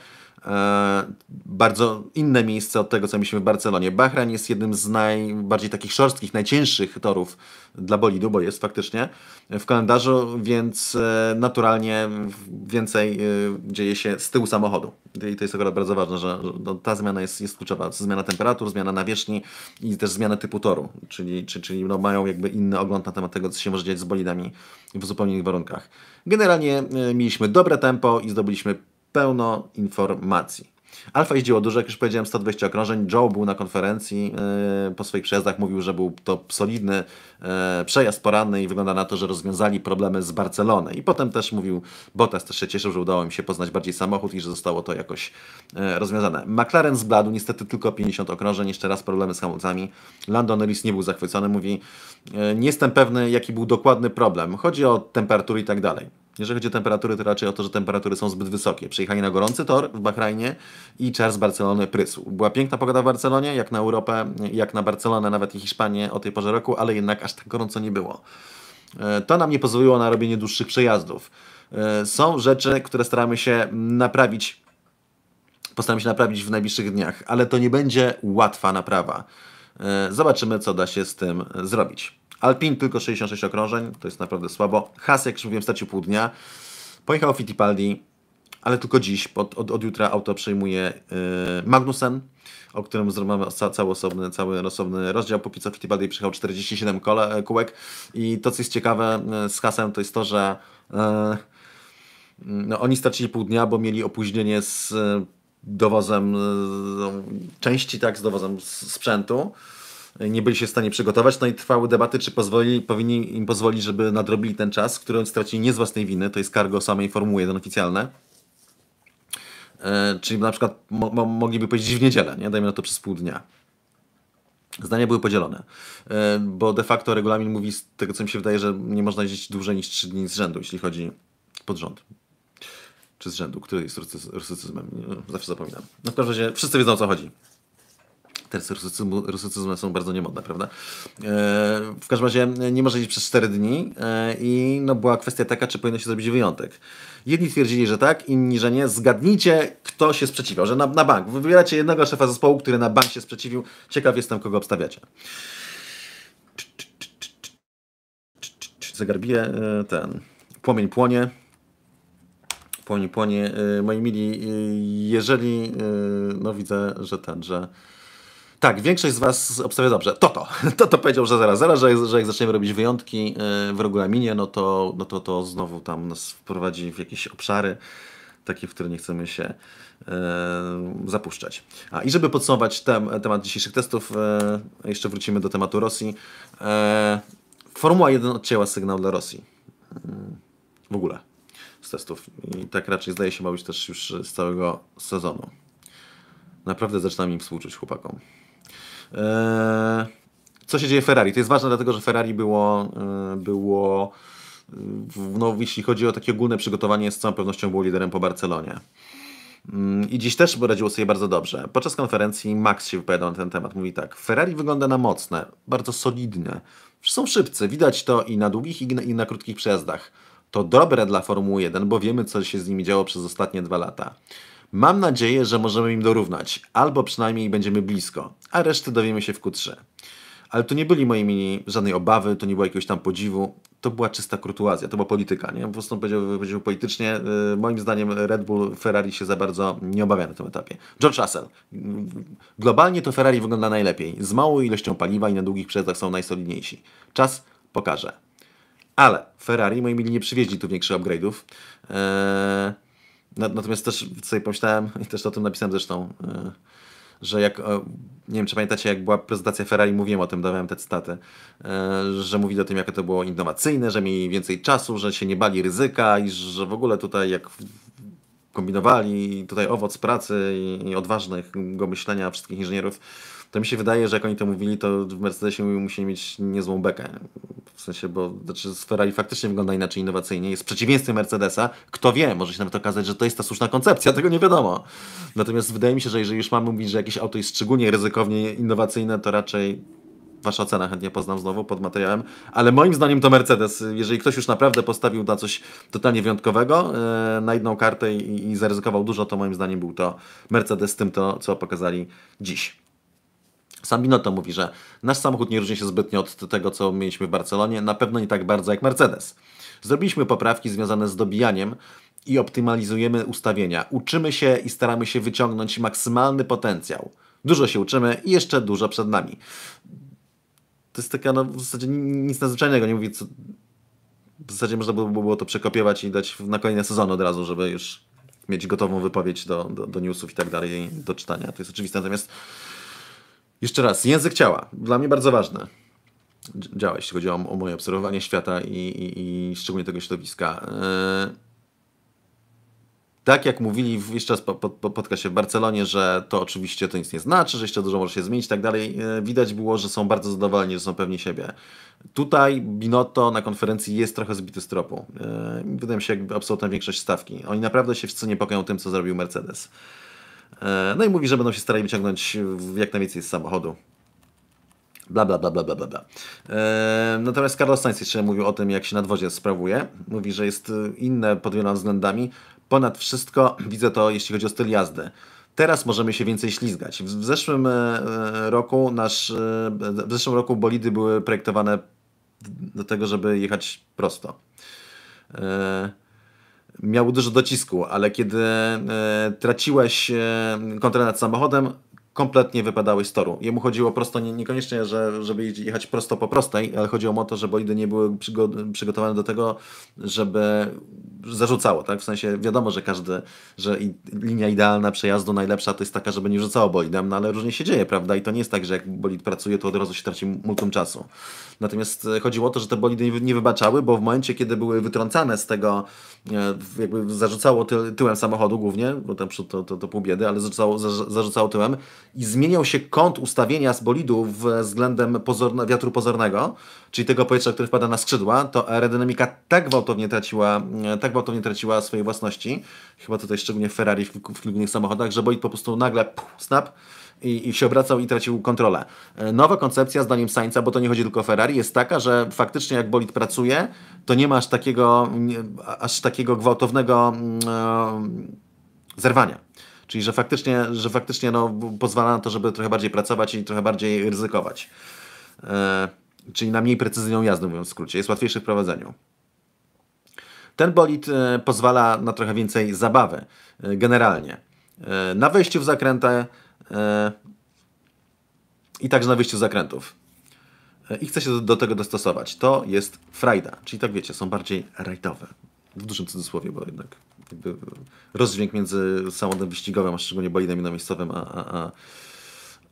E, bardzo inne miejsce od tego, co mieliśmy w Barcelonie. Bahrain jest jednym z najbardziej takich szorstkich, najcięższych torów dla bolidu, bo jest faktycznie w kalendarzu, więc e, naturalnie więcej e, dzieje się z tyłu samochodu. I to jest akurat bardzo ważne, że no, ta zmiana jest, jest kluczowa. Zmiana temperatur, zmiana nawierzchni i też zmiana typu toru, czyli, czyli no mają jakby inny ogląd na temat tego, co się może dziać z bolidami w zupełnie innych warunkach. Generalnie mieliśmy dobre tempo i zdobyliśmy pełno informacji. Alfa jeździło dużo, jak już powiedziałem, 120 okrążeń. Joe był na konferencji yy, po swoich przejazdach, mówił, że był to solidny yy, przejazd poranny i wygląda na to, że rozwiązali problemy z Barcelony. I potem też mówił, Bottas też się cieszył, że udało mi się poznać bardziej samochód i że zostało to jakoś yy, rozwiązane. McLaren zbladł, niestety tylko 50 okrążeń, jeszcze raz problemy z hamulcami. Landon Ellis nie był zachwycony, mówi, nie jestem pewny, jaki był dokładny problem. Chodzi o temperatury i tak dalej. Jeżeli chodzi o temperatury, to raczej o to, że temperatury są zbyt wysokie. Przyjechali na gorący tor w Bahrajnie i czar z Barcelony prysł. Była piękna pogoda w Barcelonie, jak na Europę, jak na Barcelonę, nawet i Hiszpanię o tej porze roku, ale jednak aż tak gorąco nie było. E, to nam nie pozwoliło na robienie dłuższych przejazdów. E, są rzeczy, które staramy się naprawić, postaramy się naprawić w najbliższych dniach, ale to nie będzie łatwa naprawa. E, zobaczymy, co da się z tym zrobić. Alpin tylko 66 okrążeń, to jest naprawdę słabo. Has, jak już mówiłem, stracił pół dnia. Pojechał Fittipaldi, ale tylko dziś, od, od, od jutra auto przejmuje yy, Magnussen, o którym zrobimy ca, cały, osobny, cały osobny rozdział. Póki co Fittipaldi przyjechał 47 kole, e, kółek i to, co jest ciekawe e, z Hasem, to jest to, że yy, no, oni stracili pół dnia, bo mieli opóźnienie z dowozem części, tak, z dowozem sprzętu nie byli się w stanie przygotować. No i trwały debaty, czy pozwoli, powinni im pozwolić, żeby nadrobili ten czas, który on stracili nie z własnej winy, to jest kargo samej Formuły 1 oficjalne. czyli na przykład mo mo mogliby powiedzieć w niedzielę, nie? dajmy na to przez pół dnia. Zdania były podzielone, e, bo de facto regulamin mówi z tego, co mi się wydaje, że nie można jeździć dłużej niż 3 dni z rzędu, jeśli chodzi pod rząd czy z rzędu, który jest rusycyzmem. Zawsze zapominam. No w każdym razie wszyscy wiedzą o co chodzi teksty rusycyzmu, są bardzo niemodne, prawda? E, w każdym razie nie może iść przez 4 dni e, i no, była kwestia taka, czy powinno się zrobić wyjątek. Jedni twierdzili, że tak, inni, że nie. Zgadnijcie, kto się sprzeciwiał, że na, na bank. Wybieracie jednego szefa zespołu, który na bank się sprzeciwił. Ciekaw jestem, kogo obstawiacie. Zagarbię e, ten. Płomień płonie. Płonie, płonie. Moi mili, jeżeli, no widzę, że ten, że tak, większość z Was obstawia dobrze. Toto. Toto *laughs* powiedział, że zaraz, zaraz, że, że jak zaczniemy robić wyjątki y, w regulaminie, no to, no to to znowu tam nas wprowadzi w jakieś obszary takie, w które nie chcemy się e, zapuszczać. A i żeby podsumować tem, temat dzisiejszych testów, e, jeszcze wrócimy do tematu Rosji. E, Formuła 1 odcięła sygnał dla Rosji. W ogóle z testów. I tak raczej zdaje się ma być też już z całego sezonu. Naprawdę zaczynam im współczuć chłopakom. E, co się dzieje w Ferrari? To jest ważne, dlatego że Ferrari było, e, było e, no, jeśli chodzi o takie ogólne przygotowanie, z całą pewnością było liderem po Barcelonie. Mm, I dziś też radziło sobie bardzo dobrze. Podczas konferencji Max się wypowiadał na ten temat. Mówi tak: Ferrari wygląda na mocne, bardzo solidne. Są szybcy, widać to i na długich, i na, i na krótkich przejazdach. To dobre dla Formuły 1, bo wiemy, co się z nimi działo przez ostatnie dwa lata. Mam nadzieję, że możemy im dorównać, albo przynajmniej będziemy blisko, a resztę dowiemy się w Q3. Ale to nie byli moimi żadnej obawy, to nie było jakiegoś tam podziwu, to była czysta kurtuazja, to była polityka. Nie? Po prostu powiedział, powiedział politycznie, yy, moim zdaniem Red Bull, Ferrari się za bardzo nie obawia na tym etapie. George Russell. Globalnie to Ferrari wygląda najlepiej. Z małą ilością paliwa i na długich przejazdach są najsolidniejsi. Czas pokaże. Ale Ferrari, moi mili, nie przywieźli tu większych upgrade'ów. Eee, Natomiast też sobie pomyślałem i też o tym napisałem zresztą, y, że jak, nie wiem czy pamiętacie, jak była prezentacja Ferrari, mówiłem o tym, dawałem te cytaty, y, że mówili o tym, jakie to było innowacyjne, że mieli więcej czasu, że się nie bali ryzyka i że w ogóle tutaj jak kombinowali, tutaj owoc pracy i odważnych go myślenia wszystkich inżynierów, to mi się wydaje, że jak oni to mówili, to w Mercedesie musieli mieć niezłą bekę. W sensie, bo znaczy sfera faktycznie wygląda inaczej innowacyjnie. Jest przeciwieństwem Mercedesa. Kto wie, może się nawet okazać, że to jest ta słuszna koncepcja, tego nie wiadomo. Natomiast wydaje mi się, że jeżeli już mamy mówić, że jakieś auto jest szczególnie ryzykownie innowacyjne, to raczej Wasza ocena chętnie poznam znowu pod materiałem, ale moim zdaniem to Mercedes. Jeżeli ktoś już naprawdę postawił na coś totalnie wyjątkowego, e, na jedną kartę i, i zaryzykował dużo, to moim zdaniem był to Mercedes z tym, to, co pokazali dziś. Sam Binotto mówi, że nasz samochód nie różni się zbytnio od tego, co mieliśmy w Barcelonie, na pewno nie tak bardzo jak Mercedes. Zrobiliśmy poprawki związane z dobijaniem i optymalizujemy ustawienia. Uczymy się i staramy się wyciągnąć maksymalny potencjał. Dużo się uczymy i jeszcze dużo przed nami. To jest taka, no w zasadzie nic nadzwyczajnego, nie mówię, co... w zasadzie można by było to przekopiować i dać na kolejne sezon od razu, żeby już mieć gotową wypowiedź do, do, do newsów i tak dalej, do czytania. To jest oczywiste. Natomiast jeszcze raz, język ciała. Dla mnie bardzo ważne. Działa, jeśli chodzi o, o moje obserwowanie świata i, i, i szczególnie tego środowiska. Yy tak jak mówili w, jeszcze raz po, po, po podcastie w Barcelonie, że to oczywiście to nic nie znaczy, że jeszcze dużo może się zmienić i tak dalej, e, widać było, że są bardzo zadowoleni, że są pewni siebie. Tutaj Binotto na konferencji jest trochę zbity z tropu. E, wydaje mi się, jakby absolutna większość stawki. Oni naprawdę się wszyscy niepokoją tym, co zrobił Mercedes. E, no i mówi, że będą się starali wyciągnąć jak najwięcej z samochodu. Bla, bla, bla, bla, bla, bla. Eee, natomiast Carlos Sainz jeszcze mówił o tym, jak się na dworze sprawuje. Mówi, że jest e, inne pod wieloma względami. Ponad wszystko *clears throat* widzę to, jeśli chodzi o styl jazdy. Teraz możemy się więcej ślizgać. W zeszłym e, roku nasz, w zeszłym roku bolidy były projektowane do tego, żeby jechać prosto miał dużo docisku, ale kiedy e, traciłeś e, kontrolę nad samochodem, kompletnie wypadały z toru. Jemu chodziło prosto, nie, niekoniecznie, że, żeby jechać prosto po prostej, ale chodziło o to, że bolidy nie były przygotowane do tego, żeby zarzucało, tak? W sensie wiadomo, że każdy, że linia idealna przejazdu najlepsza to jest taka, żeby nie rzucało bolidem, no ale różnie się dzieje, prawda? I to nie jest tak, że jak bolid pracuje, to od razu się traci multum czasu. Natomiast e, chodziło o to, że te bolidy nie wybaczały, bo w momencie, kiedy były wytrącane z tego, e, jakby zarzucało tyłem samochodu głównie, bo tam przód to, to, to pół biedy, ale zarzucało, zarzucało tyłem, i zmieniał się kąt ustawienia z bolidu względem pozorne, wiatru pozornego, czyli tego powietrza, które wpada na skrzydła, to aerodynamika tak gwałtownie traciła, mm, tak gwałtownie traciła swoje własności, chyba tutaj szczególnie w Ferrari w, w samochodach, że bolid po prostu nagle snap, i, i, się obracał i tracił kontrolę. E, nowa koncepcja, zdaniem Sainza, bo to nie chodzi tylko o Ferrari, jest taka, że faktycznie jak bolid pracuje, to nie ma aż takiego, aż takiego gwałtownego mm, e, zerwania. Czyli, że faktycznie, że faktycznie no, pozwala na to, żeby trochę bardziej pracować i trochę bardziej ryzykować. E, czyli na mniej precyzyjną jazdę, mówiąc w skrócie. Jest łatwiejszy w prowadzeniu. Ten bolid e, pozwala na trochę więcej zabawy, e, generalnie. E, na wejściu w zakrętę e, i także na wyjściu z zakrętów. E, I chce się do, do tego dostosować. To jest frajda, czyli tak wiecie, są bardziej rajdowe w dużym cudzysłowie, bo jednak jakby rozdźwięk między samolotem wyścigowym, a szczególnie bolidem jednomiejscowym, a, a, a,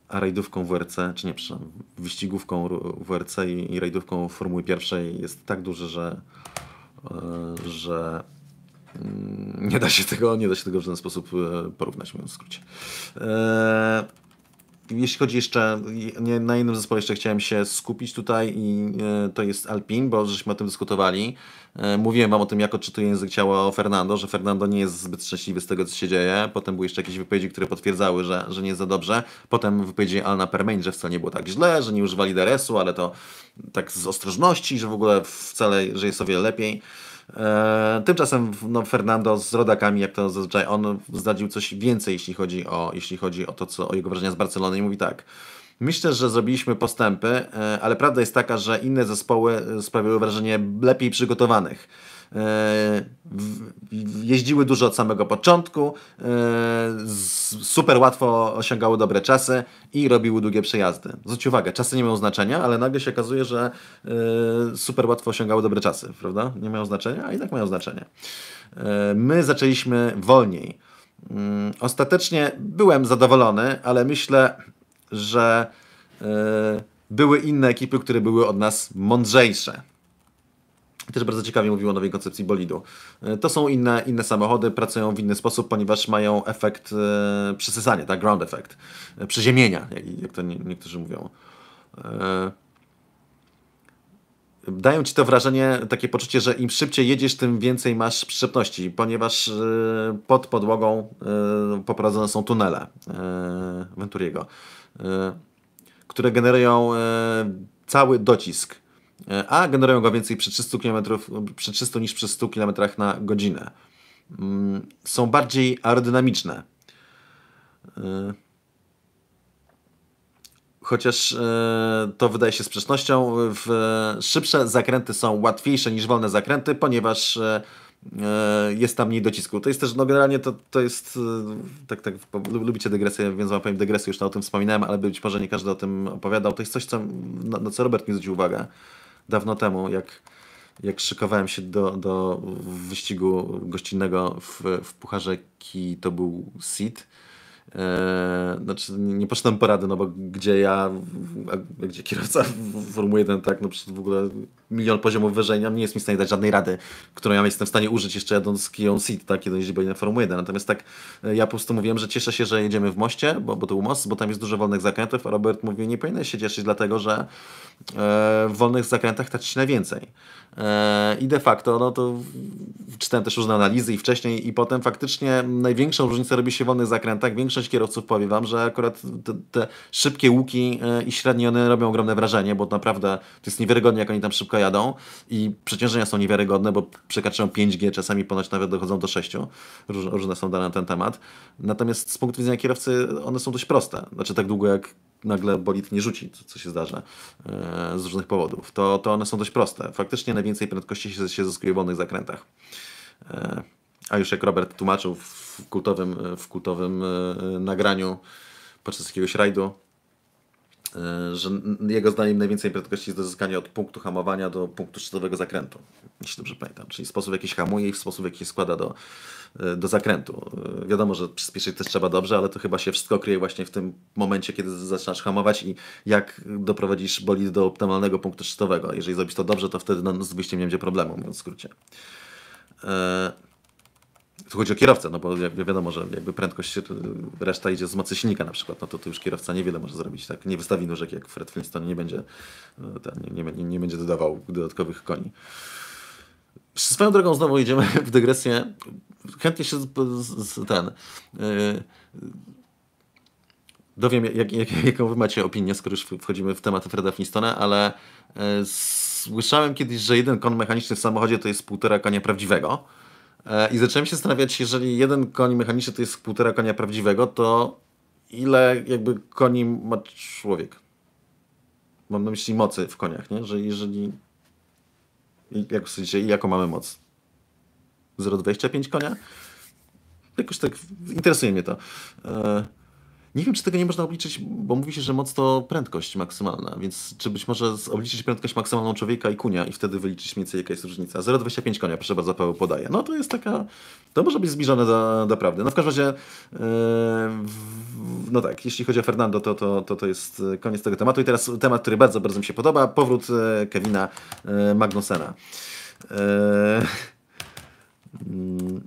a rajdówką WRC, czy nie, przepraszam, wyścigówką WRC i, i rajdówką Formuły Pierwszej jest tak duży, że, e, że mm, nie da się tego, nie da się tego w żaden sposób e, porównać, mówiąc w skrócie. E, jeśli chodzi jeszcze, na jednym zespole jeszcze chciałem się skupić tutaj i to jest alpin, bo żeśmy o tym dyskutowali. E, mówiłem wam o tym, jak odczytuje język ciała o Fernando, że Fernando nie jest zbyt szczęśliwy z tego, co się dzieje. Potem były jeszcze jakieś wypowiedzi, które potwierdzały, że, że nie jest za dobrze. Potem wypowiedzi Alna Permain, że wcale nie było tak źle, że nie używali DRS-u, ale to tak z ostrożności, że w ogóle wcale, że jest o wiele lepiej. E, tymczasem no, Fernando z rodakami, jak to zazwyczaj, on zdradził coś więcej, jeśli chodzi o, jeśli chodzi o to, co o jego wrażenia z Barcelony i mówi tak. Myślę, że zrobiliśmy postępy, e, ale prawda jest taka, że inne zespoły e, sprawiły wrażenie lepiej przygotowanych. E, jeździły dużo od samego początku, super łatwo osiągały dobre czasy i robiły długie przejazdy. Zwróć uwagę, czasy nie mają znaczenia, ale nagle się okazuje, że super łatwo osiągały dobre czasy, prawda? Nie mają znaczenia, a i tak mają znaczenie. My zaczęliśmy wolniej. Mm, ostatecznie byłem zadowolony, ale myślę, że yy, były inne ekipy, które były od nas mądrzejsze. Też bardzo ciekawie mówił o nowej koncepcji bolidu. E, to są inne, inne samochody, pracują w inny sposób, ponieważ mają efekt e, przysysania, tak? ground effect, e, przyziemienia, jak, jak to nie, niektórzy mówią. E, dają ci to wrażenie, takie poczucie, że im szybciej jedziesz, tym więcej masz przyczepności, ponieważ e, pod podłogą poprowadzone są tunele Venturiego. Y, które generują y, cały docisk, y, a generują go więcej przy 300, km, przy 300 niż przy 100 km na godzinę. Mm, są bardziej aerodynamiczne. Chociaż to wydaje się sprzecznością, szybsze zakręty są łatwiejsze niż wolne zakręty, ponieważ E, jest tam mniej docisku. To jest też, no generalnie to, to jest, e, tak, tak, lubicie dygresję, więc powiem dygresję, już o tym wspominałem, ale być może nie każdy o tym opowiadał. To jest coś, co, na, na co Robert mi zwrócił uwagę dawno temu, jak, jak szykowałem się do, do wyścigu gościnnego w, w Pucharze Ki, to był SID. Eee, znaczy, nie poszedłem porady, no bo gdzie ja, a, gdzie kierowca *laughs* formuje ten tak, no przecież w ogóle milion poziomów wyżej, nie jest mi w stanie dać żadnej rady, którą ja jestem w stanie użyć jeszcze jadąc Kion Seed, tak, jadąc będzie na Formuły 1. Natomiast tak, e, ja po prostu mówiłem, że cieszę się, że jedziemy w moście, bo, bo to był most, bo tam jest dużo wolnych zakrętów, a Robert mówił, nie powinien się cieszyć, dlatego że e, w wolnych zakrętach traci się najwięcej. E, I de facto, no to czytałem też różne analizy i wcześniej, i potem faktycznie największą różnicę robi się w wolnych zakrętach. Większość kierowców powie Wam, że akurat te, te szybkie łuki i średnie one robią ogromne wrażenie, bo naprawdę to jest niewiarygodne, jak oni tam szybko jadą i przeciążenia są niewiarygodne, bo przekraczają 5G, czasami ponoć nawet dochodzą do 6. Różne są dane na ten temat. Natomiast z punktu widzenia kierowcy one są dość proste. Znaczy tak długo jak nagle bolid nie rzuci, co się zdarza e, z różnych powodów, to, to one są dość proste. Faktycznie najwięcej prędkości się, się zyskuje w wolnych zakrętach. E, a już jak Robert tłumaczył w kultowym, w kultowym e, nagraniu podczas jakiegoś rajdu, E, że jego zdaniem najwięcej prędkości jest do zyskania od punktu hamowania do punktu szczytowego zakrętu, jeśli dobrze pamiętam. Czyli sposób, w jaki się hamuje i sposób, w jaki się składa do, e, do zakrętu. E, wiadomo, że przyspieszyć też trzeba dobrze, ale to chyba się wszystko kryje właśnie w tym momencie, kiedy zaczynasz hamować i jak doprowadzisz bolid do optymalnego punktu szczytowego. Jeżeli zrobisz to dobrze, to wtedy no, z wyjściem nie będzie problemu, mówiąc w skrócie. Tu chodzi o kierowcę, no bo wiadomo, że jakby prędkość, y, reszta idzie z mocy silnika na przykład, no to tu już kierowca niewiele może zrobić, tak? Nie wystawi nóżek jak Fred Flintstone, nie będzie, y, nie, nie, nie będzie dodawał dodatkowych koni. Swoją drogą znowu idziemy *laughs* w dygresję. Chętnie się z, z, ten. Yy, dowiem, jak, jak, jaką wy macie opinię, skoro już wchodzimy w temat Freda Flintstone'a, ale yy, słyszałem kiedyś, że jeden kon mechaniczny w samochodzie to jest półtora konia prawdziwego. E, I zacząłem się zastanawiać, jeżeli jeden koń mechaniczny to jest półtora konia prawdziwego, to ile jakby koni ma człowiek? Mam na myśli mocy w koniach, nie? Że jeżeli... Jak w sensie, jaką mamy moc? 0,25 konia? Jakoś tak interesuje mnie to. E, nie wiem, czy tego nie można obliczyć, bo mówi się, że moc to prędkość maksymalna, więc czy być może obliczyć prędkość maksymalną człowieka i kunia i wtedy wyliczyć mniej więcej jaka jest różnica. 0,25 konia, proszę bardzo, Paweł podaje. No to jest taka, to może być zbliżone do, do prawdy. No w każdym razie, yy, no tak, jeśli chodzi o Fernando, to, to, to, to jest yy, koniec tego tematu. I teraz temat, który bardzo, bardzo mi się podoba, powrót e, Kevina yy, Magnusena. Yy, mm,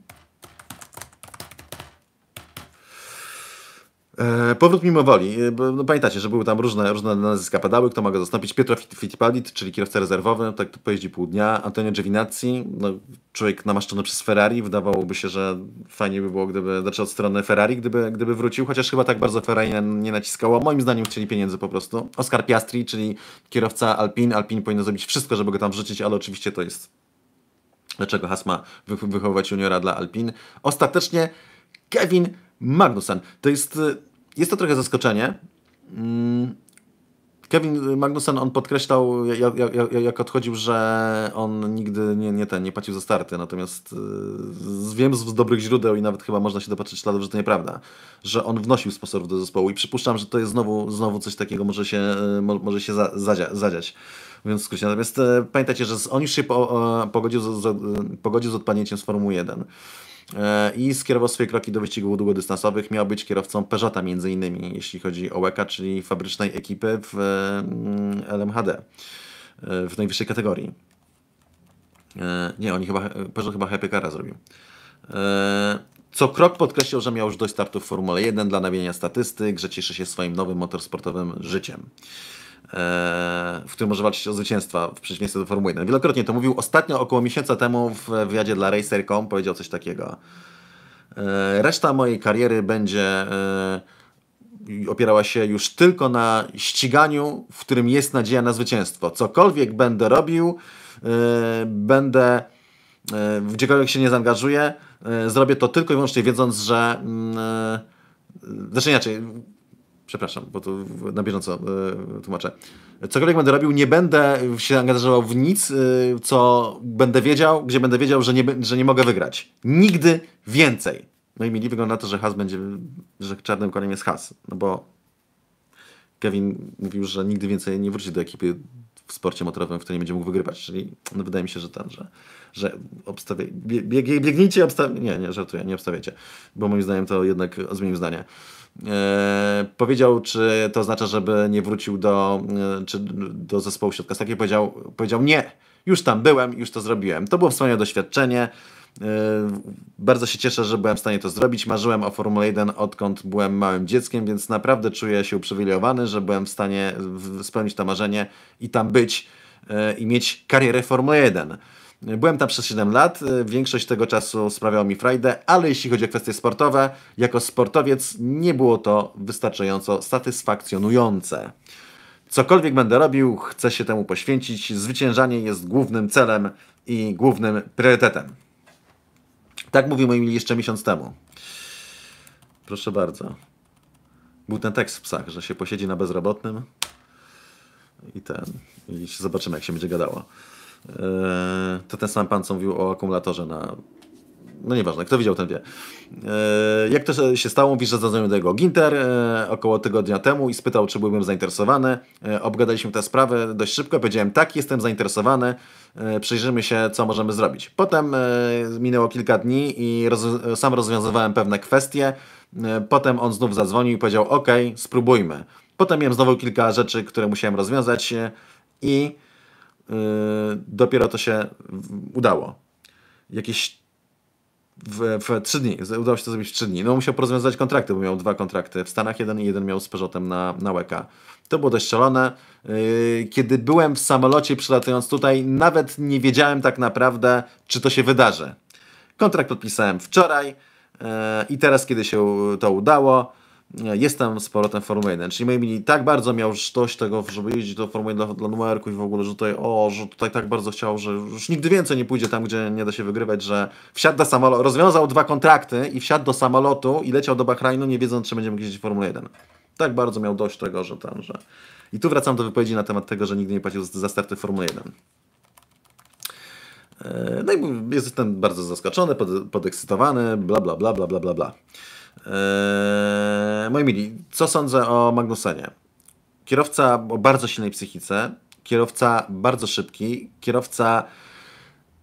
E, powrót mimo woli. E, no, pamiętacie, że były tam różne, różne nazwiska padały, kto ma go zastąpić. Pietro Fittipaldi, czyli kierowca rezerwowy, no, tak tu pojeździ pół dnia. Antonio Giovinazzi, no, człowiek namaszczony przez Ferrari. Wydawałoby się, że fajnie by było, gdyby, znaczy od strony Ferrari, gdyby, gdyby wrócił, chociaż chyba tak bardzo Ferrari nie naciskało. Moim zdaniem chcieli pieniędzy po prostu. Oscar Piastri, czyli kierowca Alpine. Alpine powinno zrobić wszystko, żeby go tam wrzucić, ale oczywiście to jest dlaczego hasma wy wychowywać juniora dla Alpine. Ostatecznie Kevin Magnussen. To jest y, jest to trochę zaskoczenie. Mm. Kevin Magnussen, on podkreślał, jak, jak, jak odchodził, że on nigdy nie, nie, ten, nie płacił za starty, natomiast yy, wiem z, dobrych źródeł i nawet chyba można się dopatrzeć śladów, że to nieprawda, że on wnosił sponsorów do zespołu i przypuszczam, że to jest znowu, znowu coś takiego może się, yy, może się za, zadzia, zadziać. Mówiąc w skrócie. Natomiast yy, pamiętajcie, że on już się po, pogodził, z, z, y, pogodził z odpadnięciem z Formuły 1. E, i skierował swoje kroki do wyścigów długodystansowych. Miał być kierowcą Peugeota między innymi, jeśli chodzi o Łeka, czyli fabrycznej ekipy w mm, LMHD e, w najwyższej kategorii. E, nie, oni chyba, Peugeot chyba Happy Cara zrobił. Co krok podkreślał, że miał już dość startów w Formule 1 dla nawienia statystyk, że cieszy się swoim nowym motorsportowym życiem. E, w którym może walczyć o zwycięstwa w przeciwieństwie do Formuły 1. Wielokrotnie to mówił. Ostatnio, około miesiąca temu w wywiadzie dla Racer.com powiedział coś takiego. E, reszta mojej kariery będzie e, opierała się już tylko na ściganiu, w którym jest nadzieja na zwycięstwo. Cokolwiek będę robił, będę w gdziekolwiek się nie zaangażuję, zrobię to tylko i wyłącznie wiedząc, że mm, znaczy inaczej, przepraszam, bo to na bieżąco e, tłumaczę. Cokolwiek będę robił, nie będę się angażował w nic, e, co będę wiedział, gdzie będę wiedział, że nie, że nie mogę wygrać. Nigdy więcej. No i mieli wygląda na to, że Has będzie, że czarnym koniem jest Has, no bo Kevin mówił, że nigdy więcej nie wróci do ekipy w sporcie motorowym, w której będzie mógł wygrywać, czyli no wydaje mi się, że ten, że, że obstawiaj, bieg, biegnijcie, obstawiajcie, nie, nie, żartuję, nie obstawiacie, bo moim zdaniem to jednak zmienił zdanie. E, powiedział, czy to oznacza, żeby nie wrócił do, e, czy do zespołu środka takiej powiedział, powiedział nie, już tam byłem, już to zrobiłem. To było wspaniałe doświadczenie. E, bardzo się cieszę, że byłem w stanie to zrobić. Marzyłem o Formule 1 odkąd byłem małym dzieckiem, więc naprawdę czuję się uprzywilejowany, że byłem w stanie spełnić to marzenie i tam być i mieć karierę Formuły 1. Byłem tam przez 7 lat, większość tego czasu sprawiał mi frajdę, ale jeśli chodzi o kwestie sportowe, jako sportowiec nie było to wystarczająco satysfakcjonujące. Cokolwiek będę robił, chcę się temu poświęcić. Zwyciężanie jest głównym celem i głównym priorytetem. Tak mówił mój jeszcze miesiąc temu. Proszę bardzo. Był ten tekst w psach, że się posiedzi na bezrobotnym i ten. I zobaczymy, jak się będzie gadało. E, to ten sam pan, co mówił o akumulatorze na no nieważne, kto widział, ten wie. E, jak to się stało, mówi, że zadzwonił do jego Ginter e, około tygodnia temu i spytał, czy byłbym zainteresowany. Obgadaliśmy tę sprawę dość szybko, powiedziałem tak, jestem zainteresowany, przyjrzymy się, co możemy zrobić. Potem minęło kilka dni i sam rozwiązywałem pewne kwestie. Potem on znów zadzwonił i powiedział, ok, spróbujmy. Potem miałem znowu kilka rzeczy, które musiałem rozwiązać i Y, dopiero to się udało. Jakieś w, w trzy dni, udało się to zrobić w trzy dni. No musiał porozwiązać kontrakty, bo miał dwa kontrakty w Stanach, jeden i jeden miał z Peugeotem na, na łeka. To było dość szalone. Y, kiedy byłem w samolocie przylatując tutaj, nawet nie wiedziałem tak naprawdę, czy to się wydarzy. Kontrakt podpisałem wczoraj y, i teraz, kiedy się to udało, jestem z powrotem Formuły 1. Czyli Maybini tak bardzo miał dość tego, żeby jeździć do Formuły 1 dla, dla i w ogóle, że tutaj o, że tutaj tak bardzo chciał, że już nigdy więcej nie pójdzie tam, gdzie nie da się wygrywać, że wsiadł do samolotu, rozwiązał dwa kontrakty i wsiadł do samolotu i leciał do Bahrainu, nie wiedząc, czy będziemy mógł w Formuły 1. Tak bardzo miał dość tego, że tam, że... I tu wracam do wypowiedzi na temat tego, że nigdy nie płacił za starty Formuły 1. E, no i jestem bardzo zaskoczony, pod, podekscytowany, bla bla bla bla bla bla bla. Eee, moi mili, co sądzę o Magnusenie? Kierowca o bardzo silnej psychice, kierowca bardzo szybki, kierowca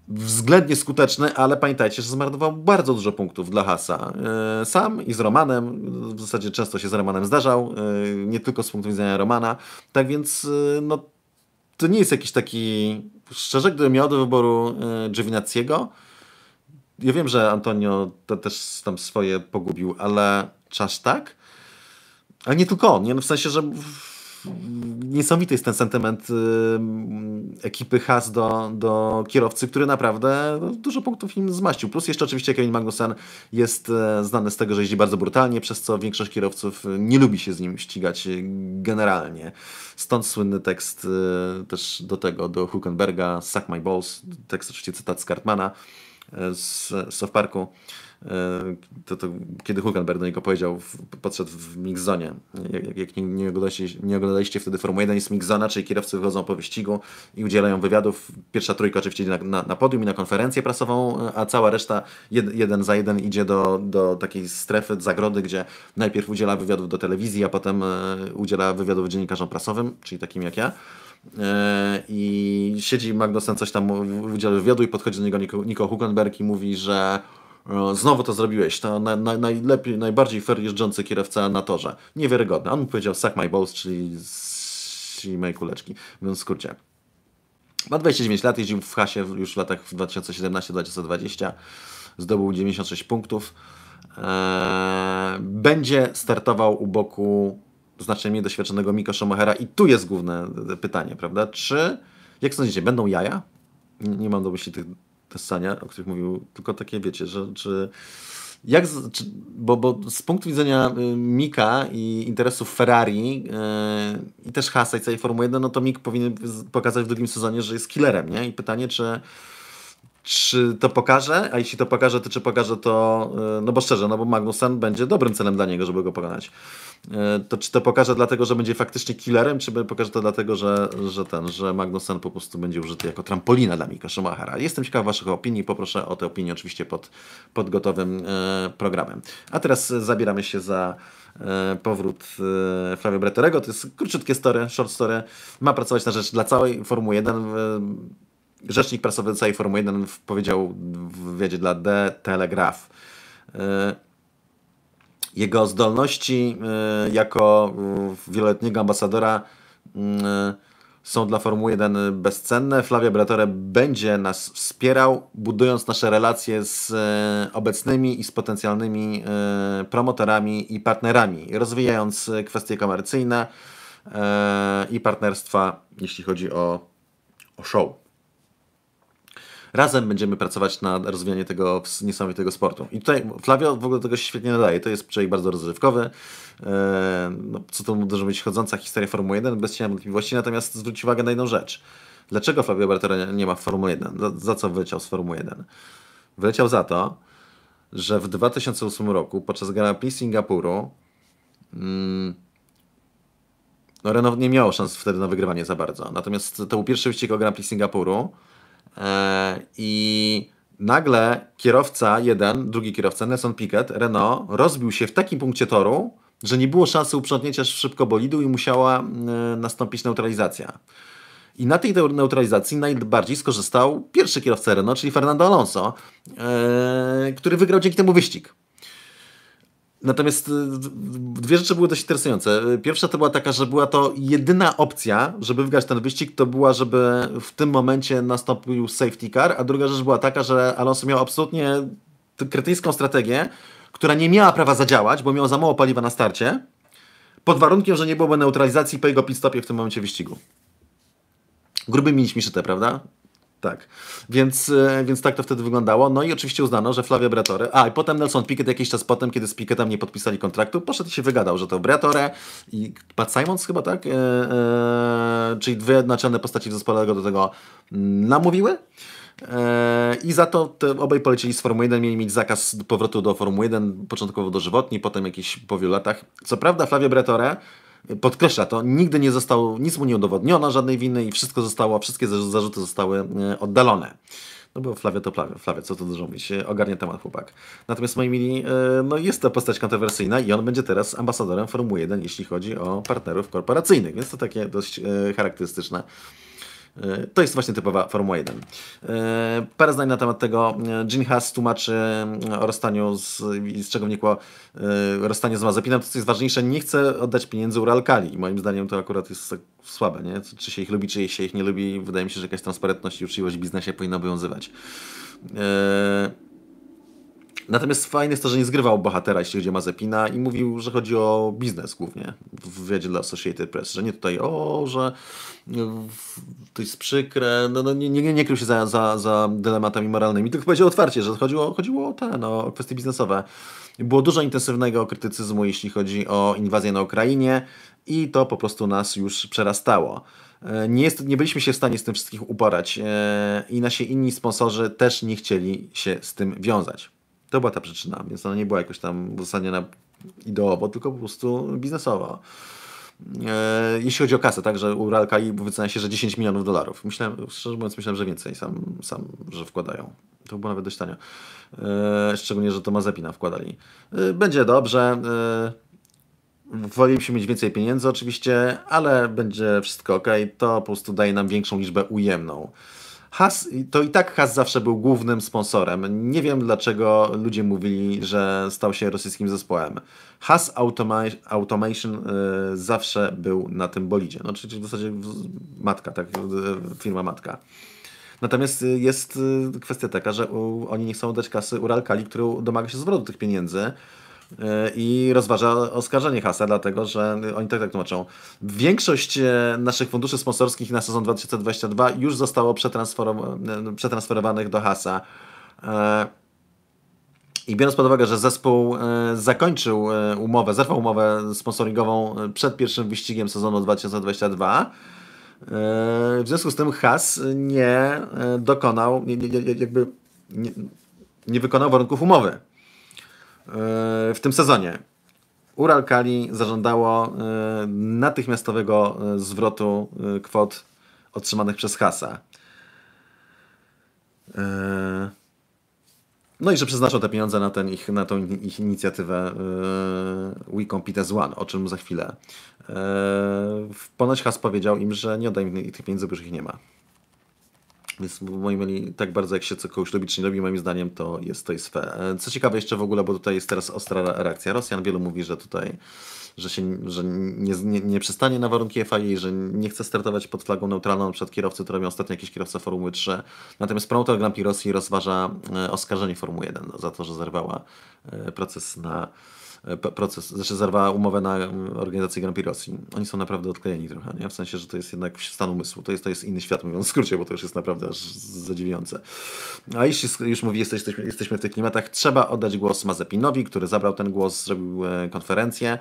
względnie skuteczny, ale pamiętajcie, że zmarnował bardzo dużo punktów dla Hasa. Eee, sam i z Romanem, w zasadzie często się z Romanem zdarzał, eee, nie tylko z punktu widzenia Romana. Tak więc, eee, no, to nie jest jakiś taki. Szczerze, gdybym miał do wyboru Giovinazziego, ja wiem, że Antonio to też tam swoje pogubił, ale czas tak? Ale nie tylko on, nie? No w sensie, że niesamowity jest ten sentyment y, ekipy Has do, do kierowcy, który naprawdę no, dużo punktów im zmaścił. Plus jeszcze oczywiście Kevin Magnussen jest e, znany z tego, że jeździ bardzo brutalnie, przez co większość kierowców e, nie lubi się z nim ścigać e, generalnie. Stąd słynny tekst też do tego, do Huckenberga, Suck My Balls, tekst oczywiście cytat z Kartmana, z, z South Parku, e, to, to kiedy Hulkenberg do niego powiedział, w, podszedł w Mixzonie, jak, jak nie, nie, oglądaliście, nie oglądaliście wtedy Formuły 1 jest Mixzona, czyli kierowcy wychodzą po wyścigu i udzielają wywiadów. Pierwsza trójka oczywiście na, na, na podium i na konferencję prasową, e, a cała reszta jed, jeden za jeden idzie do, do takiej strefy, zagrody, gdzie najpierw udziela wywiadów do telewizji, a potem e, udziela wywiadów dziennikarzom prasowym, czyli takim jak ja. E, i siedzi Magnussen coś tam w udziale wywiadu i podchodzi do niego Nico, Nico Hugenberg i mówi, że e, znowu to zrobiłeś, to na, na, najlepiej, najbardziej fair jeżdżący kierowca na torze. Niewiarygodne. On mu powiedział suck my balls, czyli i mojej kuleczki, mówiąc w skrócie. Ma 29 lat, jeździł w Hasie już w latach 2017-2020, zdobył 96 punktów. Eee, będzie startował u boku znacznie mniej doświadczonego Mika Schumachera i tu jest główne e, e, pytanie, prawda? Czy, jak sądzicie, będą jaja? Nie, nie mam do myśli tych testania, o których mówił, tylko takie wiecie, że czy... Jak, czy, bo, bo z punktu widzenia y, Mika i interesów Ferrari yy, i też Hasa i całej Formuły 1, no to Mik powinien pokazać w drugim sezonie, że jest killerem, nie? I pytanie, czy czy to pokaże, a jeśli to pokaże, to czy pokaże to, e, no bo szczerze, no bo Magnussen będzie dobrym celem dla niego, żeby go pokonać. E, to czy to pokaże dlatego, że będzie faktycznie killerem, czy pokaże to dlatego, że, że ten, że Magnussen po prostu będzie użyty jako trampolina dla Mika Schumachera. Jestem ciekaw waszych opinii, poproszę o te opinie oczywiście pod, pod gotowym e, programem. A teraz zabieramy się za powrót Flavio Bretterego. To jest króciutkie story, short story. Ma pracować na rzecz dla całej Formuły 1 rzecznik prasowy całej Formuły 1 powiedział w wywiadzie dla The Telegraph. Y, jego zdolności y, jako y, wieloletniego ambasadora są dla Formuły 1 bezcenne. Flavio Bratore będzie nas wspierał, budując nasze relacje z obecnymi i z potencjalnymi promotorami i partnerami, rozwijając kwestie komercyjne i partnerstwa, jeśli chodzi o, o show razem będziemy pracować nad rozwijanie tego niesamowitego sportu. I tutaj Flavio w ogóle tego się świetnie nadaje. To jest człowiek bardzo rozrywkowy. E, no, co to może być chodząca historia Formuły 1, bez cienia wątpliwości. Natomiast zwróć uwagę na jedną rzecz. Dlaczego Flavio Bartolo nie ma w Formule 1? Za, za co wyleciał z Formuły 1? Wyleciał za to, że w 2008 roku podczas Grand Prix Singapuru mm, no Renault nie miało szans wtedy na wygrywanie za bardzo. Natomiast to był pierwszy wyścig o Grand Prix Singapuru E, I nagle kierowca jeden, drugi kierowca, Nelson Piquet, Renault, rozbił się w takim punkcie toru, że nie było szansy uprzątnięcia szybko bolidu i musiała e, nastąpić neutralizacja. I na tej neutralizacji najbardziej skorzystał pierwszy kierowca Renault, czyli Fernando Alonso, e, który wygrał dzięki temu wyścig. Natomiast y, dwie rzeczy były dość interesujące. Pierwsza to była taka, że była to jedyna opcja, żeby wygrać ten wyścig, to była, żeby w tym momencie nastąpił safety car, a druga rzecz była taka, że Alonso miał absolutnie krytyjską strategię, która nie miała prawa zadziałać, bo miał za mało paliwa na starcie, pod warunkiem, że nie byłoby neutralizacji po jego stopie w tym momencie wyścigu. Gruby niż miszyte, prawda? Tak. Więc, e, więc tak to wtedy wyglądało. No i oczywiście uznano, że Flavia Bratore. A i potem Nelson Piquet jakiś czas potem, kiedy z Piquetem nie podpisali kontraktu, poszedł i się wygadał, że to Bratore i Pat Simons chyba, tak? E, e, czyli dwie naczelne postaci w zespole go do tego namówiły. E, I za to obaj polecieli z Formuły 1, mieli mieć zakaz powrotu do Formuły 1, początkowo dożywotni, potem jakieś po wielu latach. Co prawda Flavia Bratore podkreśla to, nigdy nie zostało, nic mu nie udowodniono żadnej winy i wszystko zostało, wszystkie zarzuty zostały e, oddalone. No bo Flavia to Flavia, Flavia co tu dużo mówić, e, ogarnie temat chłopak. Natomiast moi mili, e, no jest to postać kontrowersyjna i on będzie teraz ambasadorem Formuły 1, jeśli chodzi o partnerów korporacyjnych, więc to takie dość charakterystyczne E, to jest właśnie typowa Formuła 1. E, parę zdań na temat tego. Gene Haas tłumaczy e, o rozstaniu, z, z czego wynikło rozstanie z Mazepinem. To, co jest ważniejsze, nie chce oddać pieniędzy Uralkali. Moim zdaniem to akurat jest tak słabe. Nie? Czy się ich lubi, czy się ich nie lubi. Wydaje mi się, że jakaś transparentność i uczciwość w biznesie powinna obowiązywać. Yy... Natomiast fajne jest to, że nie zgrywał bohatera, jeśli chodzi o Mazepina i mówił, że chodzi o biznes głównie w wywiadzie dla Associated Press, że nie tutaj o, że e, to jest przykre, no, no nie, nie, nie krył się za, za, za dylematami moralnymi, tylko powiedział otwarcie, że chodziło, chodziło o te, no, o kwestie biznesowe. Było dużo intensywnego krytycyzmu, jeśli chodzi o inwazję na Ukrainie i to po prostu nas już przerastało. E, nie, jest, nie byliśmy się w stanie z tym wszystkich uporać e, i nasi inni sponsorzy też nie chcieli się z tym wiązać. To była ta przyczyna, więc ona nie była jakoś tam uzasadniona ideowo, tylko po prostu biznesowa. E, jeśli chodzi o kasę, także u Real Cali wycenia się, że 10 milionów dolarów. Myślałem, szczerze mówiąc, myślałem, że więcej sam, sam że wkładają. To było nawet dość tanio. E, szczególnie, że to Mazepina wkładali. E, będzie dobrze. E, Wolelibyśmy mieć więcej pieniędzy oczywiście, ale będzie wszystko ok. To po prostu daje nam większą liczbę ujemną. Has, to i tak Has zawsze był głównym sponsorem. Nie wiem dlaczego ludzie mówili, że stał się rosyjskim zespołem. Has Automa Automation y, zawsze był na tym bolidzie. No, czyli w zasadzie matka, tak, firma matka. Natomiast jest y, kwestia taka, że oni nie chcą dać kasy Uralkali, który domaga się zwrotu tych pieniędzy. E, i rozważa oskarżenie Hasa, dlatego że oni tak tak tłumaczą. Większość e, naszych funduszy sponsorskich na sezon 2022 już zostało e, przetransferowanych do Hasa. I biorąc pod uwagę, że zespół zakończył umowę, zerwał umowę sponsoringową przed pierwszym wyścigiem sezonu 2022, w związku z tym Has nie dokonał, nie, nie, jakby nie, nie wykonał warunków umowy. E, w tym sezonie. Ural Kali zażądało e, natychmiastowego e, zwrotu kwot otrzymanych przez Hasa. No i że przeznaczą te pieniądze na, ten ich, na tą ich inicjatywę We Compete as One, o czym za chwilę. Ponoć Has powiedział im, że nie odda im tych pieniędzy, bo już ich nie ma. Więc moi mieli tak bardzo, jak się co kogoś lubi, czy nie lubi, moim zdaniem to jest, to jest fe. Co ciekawe jeszcze w ogóle, bo tutaj jest teraz ostra reakcja Rosjan. Wielu mówi, że tutaj że się że nie, nie, nie przystanie na warunki FAI, że nie chce startować pod flagą neutralną przed kierowcy, to robią ostatnio jakiś kierowca Formuły 3. Natomiast promotor Grand Prix Rosji rozważa e, oskarżenie Formuły 1 za to, że zerwała e, proces na E, proces, znaczy zerwała umowę na mm, organizację Grand Prix Rosji. Oni są naprawdę odklejeni trochę, nie? W sensie, że to jest jednak stan umysłu. To jest, to jest inny świat, mówiąc w skrócie, bo to już jest naprawdę aż zadziwiające. A jeśli już mówi, jesteśmy, jesteśmy w tych klimatach, trzeba oddać głos Mazepinowi, który zabrał ten głos, zrobił e, konferencję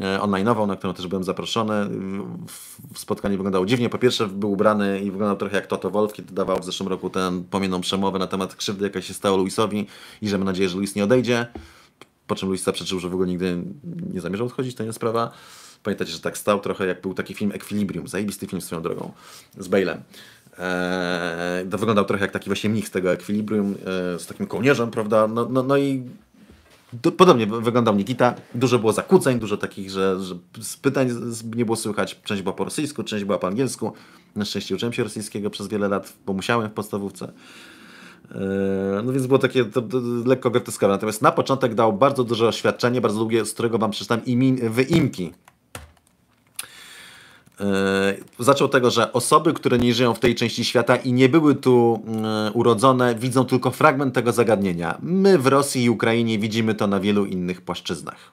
e, online'ową, na którą też byłem zaproszony. Spotkanie wyglądało dziwnie. Po pierwsze był ubrany i wyglądał trochę jak Toto Wolf, kiedy dawał w zeszłym roku tę pomienną przemowę na temat krzywdy, jaka się stała Luisowi i że mam nadzieję, że Luis nie odejdzie po czym Luis zaprzeczył, że w ogóle nigdy nie zamierzał odchodzić, to nie sprawa. Pamiętacie, że tak stał trochę, jak był taki film Equilibrium, zajebisty film swoją drogą, z Bale'em. Eee, to wyglądał trochę jak taki właśnie mnich z tego Equilibrium, eee, z takim kołnierzem, prawda? No, no, no i do, podobnie wyglądał Nikita. Dużo było zakłóceń, dużo takich, że, że z pytań nie było słychać. Część była po rosyjsku, część była po angielsku. Na szczęście uczyłem się rosyjskiego przez wiele lat, bo musiałem w podstawówce. E, no więc było takie to, to, lekko groteskowe. Natomiast na początek dał bardzo duże oświadczenie, bardzo długie, z którego wam przeczytam imin, wyimki. Yy, zaczął tego, że osoby, które nie żyją w tej części świata i nie były tu yy, urodzone, widzą tylko fragment tego zagadnienia. My w Rosji i Ukrainie widzimy to na wielu innych płaszczyznach.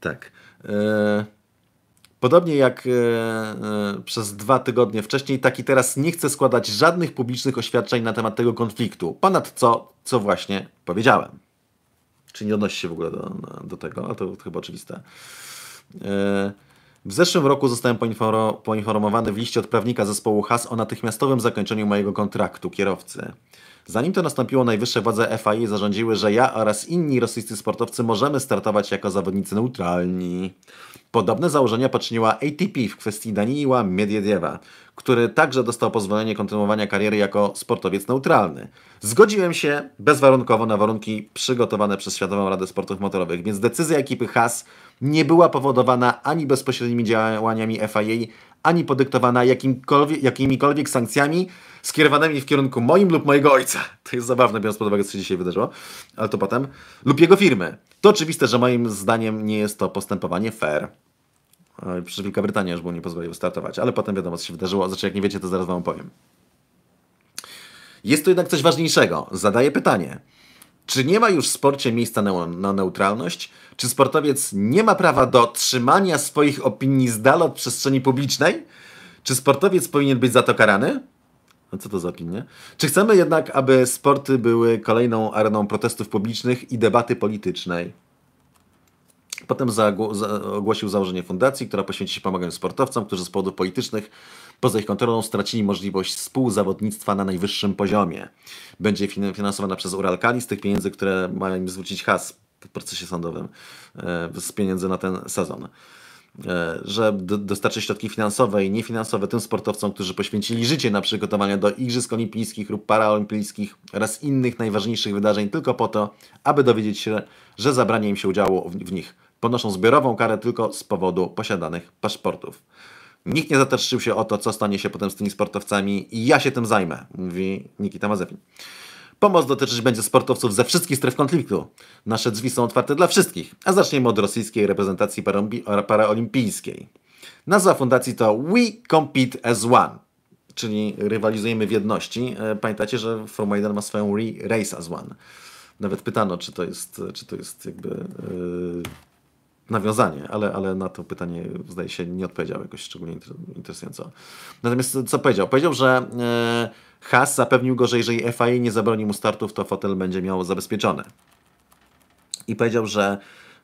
Tak. Yy. Podobnie jak e, e, przez dwa tygodnie wcześniej, tak i teraz nie chce składać żadnych publicznych oświadczeń na temat tego konfliktu, ponad co, co właśnie powiedziałem. Czy nie odnosi się w ogóle do, do tego, A to chyba oczywiste. E, w zeszłym roku zostałem poinformowany w liście od prawnika zespołu HAS o natychmiastowym zakończeniu mojego kontraktu kierowcy. Zanim to nastąpiło, najwyższe władze FAI zarządziły, że ja oraz inni rosyjscy sportowcy możemy startować jako zawodnicy neutralni. Podobne założenia poczyniła ATP w kwestii Daniła Miedwiediewa, który także dostał pozwolenie kontynuowania kariery jako sportowiec neutralny. Zgodziłem się bezwarunkowo na warunki przygotowane przez Światową Radę Sportów Motorowych, więc decyzja ekipy HAS nie była powodowana ani bezpośrednimi działaniami FIA, ani podyktowana jakimikolwiek sankcjami skierowanymi w kierunku moim lub mojego ojca. To jest zabawne, biorąc pod uwagę, co się dzisiaj wydarzyło, ale to potem. Lub jego firmy. To oczywiste, że moim zdaniem nie jest to postępowanie fair. Przecież Wielka Brytania już było nie pozwoliła startować, ale potem wiadomo, co się wydarzyło. Znaczy, jak nie wiecie, to zaraz wam opowiem. Jest tu jednak coś ważniejszego. Zadaję pytanie. Czy nie ma już w sporcie miejsca na, na, neutralność? Czy sportowiec nie ma prawa do trzymania swoich opinii z dala od przestrzeni publicznej? Czy sportowiec powinien być za to karany? No co to za opinie? Czy chcemy jednak, aby sporty były kolejną areną protestów publicznych i debaty politycznej? Potem ogłosił założenie fundacji, która poświęci się pomaganiu sportowcom, którzy z powodów politycznych poza ich kontrolą stracili możliwość współzawodnictwa na najwyższym poziomie. Będzie finansowana przez Uralkali z tych pieniędzy, które mają im zwrócić has w procesie sądowym e, z pieniędzy na ten sezon. E, że dostarczy środki finansowe i niefinansowe tym sportowcom, którzy poświęcili życie na przygotowania do Igrzysk Olimpijskich lub Paraolimpijskich oraz innych najważniejszych wydarzeń tylko po to, aby dowiedzieć się, że zabranie im się udziału w nich ponoszą zbiorową karę tylko z powodu posiadanych paszportów. Nikt nie zatrzymał się o to, co stanie się potem z tymi sportowcami i ja się tym zajmę, mówi Nikita Mazepin. Pomoc dotyczyć będzie sportowców ze wszystkich stref konfliktu. Nasze drzwi są otwarte dla wszystkich, a zaczniemy od rosyjskiej reprezentacji paraolimpijskiej. Nazwa fundacji to We Compete as One, czyli rywalizujemy w jedności. E, pamiętacie, że Formuła 1 ma swoją Re Race as One. Nawet pytano, czy to jest, czy to jest jakby... Yy nawiązanie, ale, ale na to pytanie zdaje się nie odpowiedział jakoś szczególnie interesująco. Natomiast co powiedział? Powiedział, że e, Haas zapewnił go, że jeżeli FIA nie zabroni mu startów, to fotel będzie miał zabezpieczony. I powiedział, że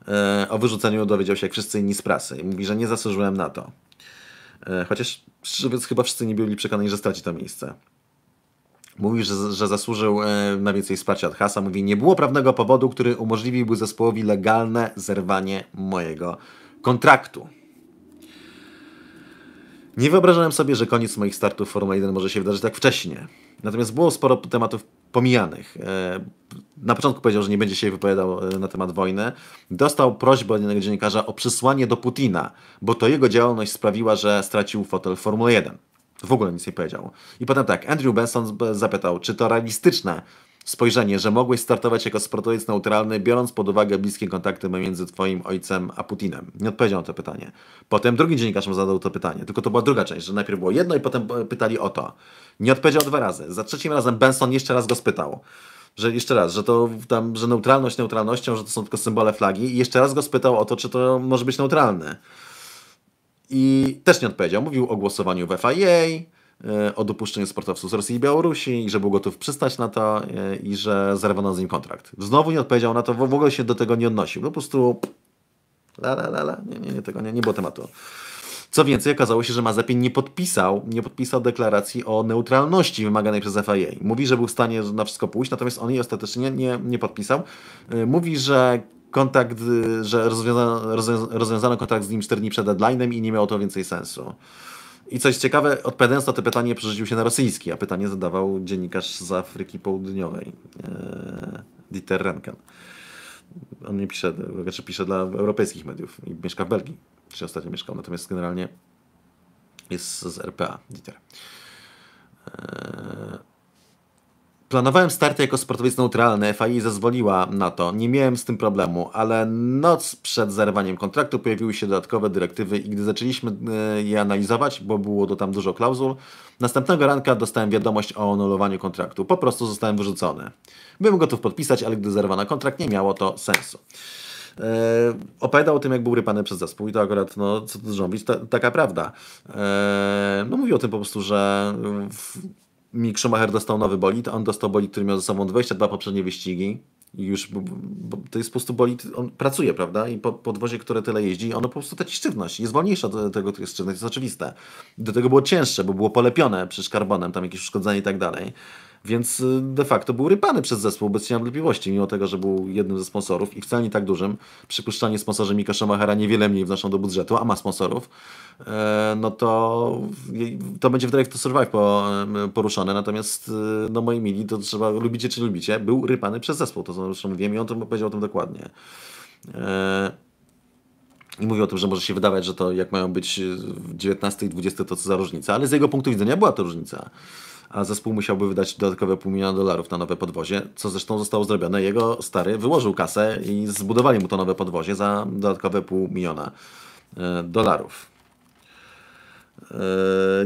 e, o wyrzuceniu dowiedział się jak wszyscy inni z prasy. I mówi, że nie zasłużyłem na to. E, chociaż chyba wszyscy nie byli przekonani, że straci to miejsce. Mówi, że, że zasłużył e, na więcej wsparcia od Hasa. Mówi, nie było prawnego powodu, który umożliwiłby zespołowi legalne zerwanie mojego kontraktu. Nie wyobrażałem sobie, że koniec moich startów Formuły 1 może się wydarzyć tak wcześnie. Natomiast było sporo tematów pomijanych. E, na początku powiedział, że nie będzie się wypowiadał e, na temat wojny. Dostał prośbę od jednego dziennikarza o przysłanie do Putina, bo to jego działalność sprawiła, że stracił fotel Formuły 1. W ogóle nic nie powiedział. I potem tak, Andrew Benson zapytał, czy to realistyczne spojrzenie, że mogłeś startować jako sportowiec neutralny, biorąc pod uwagę bliskie kontakty między twoim ojcem a Putinem? Nie odpowiedział na to pytanie. Potem drugi dziennikarz mu zadał to pytanie, tylko to była druga część, że najpierw było jedno i potem pytali o to. Nie odpowiedział dwa razy. Za trzecim razem Benson jeszcze raz go spytał że jeszcze raz, że to tam, że neutralność neutralnością, że to są tylko symbole flagi i jeszcze raz go spytał o to, czy to może być neutralne. I też nie odpowiedział. Mówił o głosowaniu w FIA, e, o dopuszczeniu sportowców z Rosji i Białorusi i że był gotów przystać na to e, i że zerwano z nim kontrakt. Znowu nie odpowiedział na to, w ogóle się do tego nie odnosił. Po prostu la la la, la. Nie, nie, nie, tego nie, nie było tematu. Co więcej, okazało się, że Mazepin nie podpisał, nie podpisał deklaracji o neutralności wymaganej przez FIA. Mówi, że był w stanie na wszystko pójść, natomiast on jej ostatecznie nie, nie podpisał. E, mówi, że kontakt, y, że rozwiązano, rozwiązano kontakt z nim 4 dni przed deadline'em i nie miało to więcej sensu. I coś ciekawe, odpowiadając na to pytanie, przerzucił się na rosyjski, a pytanie zadawał dziennikarz z Afryki Południowej, e, Dieter Renken. On nie pisze, znaczy pisze dla europejskich mediów i mieszka w Belgii, czy ostatnio mieszkał, natomiast generalnie jest z RPA, Dieter. E, Planowałem starty jako sportowiec neutralny, FAI zezwoliła na to, nie miałem z tym problemu, ale noc przed zerwaniem kontraktu pojawiły się dodatkowe dyrektywy i gdy zaczęliśmy e, je analizować, bo było to tam dużo klauzul, następnego ranka dostałem wiadomość o anulowaniu kontraktu. Po prostu zostałem wyrzucony. Byłem gotów podpisać, ale gdy zerwano kontrakt, nie miało to sensu. Yy, opowiadał o tym, jak był rypany przez zespół i to akurat, no co tu zrobić, ta, taka prawda. E, no mówił o tym po prostu, że... W, Mick Schumacher dostał nowy bolid, on dostał bolid, który miał ze sobą 22 poprzednie wyścigi i już to jest po prostu bolid, on pracuje, prawda? I po, podwozie, które tyle jeździ, ono po prostu traci sztywność, jest wolniejsza do tego, jest sztywność, jest oczywiste. Do tego było cięższe, bo było polepione przez karbonem, tam jakieś uszkodzenie i tak dalej. Więc y, de facto był rypany przez zespół bez cienia wątpliwości, mimo tego, że był jednym ze sponsorów i wcale nie tak dużym. Przypuszczalnie sponsorzy Mika Schumachera niewiele mniej wnoszą do budżetu, a ma sponsorów. E, no to to będzie w Drive to Survive poruszone, natomiast e, no moi mili, to trzeba, lubicie czy lubicie, był rypany przez zespół, to zresztą wiem i on to powiedział o tym dokładnie. E, I mówił o tym, że może się wydawać, że to jak mają być w 19 i 20 to co za różnica, ale z jego punktu widzenia była to różnica. A zespół musiałby wydać dodatkowe pół miliona dolarów na nowe podwozie, co zresztą zostało zrobione. Jego stary wyłożył kasę i zbudowali mu to nowe podwozie za dodatkowe pół miliona dolarów. E,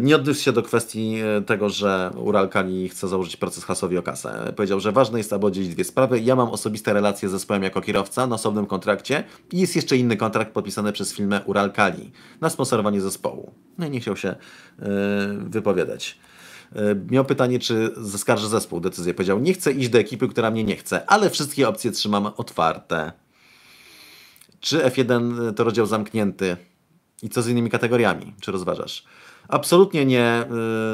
nie odniósł się do kwestii e, tego, że Uralkali chce założyć proces hasowi o kasę. Powiedział, że ważne jest, aby oddzielić dwie sprawy. Ja mam osobiste relacje z zespołem jako kierowca na osobnym kontrakcie i jest jeszcze inny kontrakt podpisany przez firmę Uralkali na sponsorowanie zespołu. No i nie chciał się e, wypowiadać. Miał pytanie, czy zaskarży zespół decyzję. Powiedział, nie chcę iść do ekipy, która mnie nie chce, ale wszystkie opcje trzymam otwarte. Czy F1 to rozdział zamknięty? I co z innymi kategoriami? Czy rozważasz? Absolutnie nie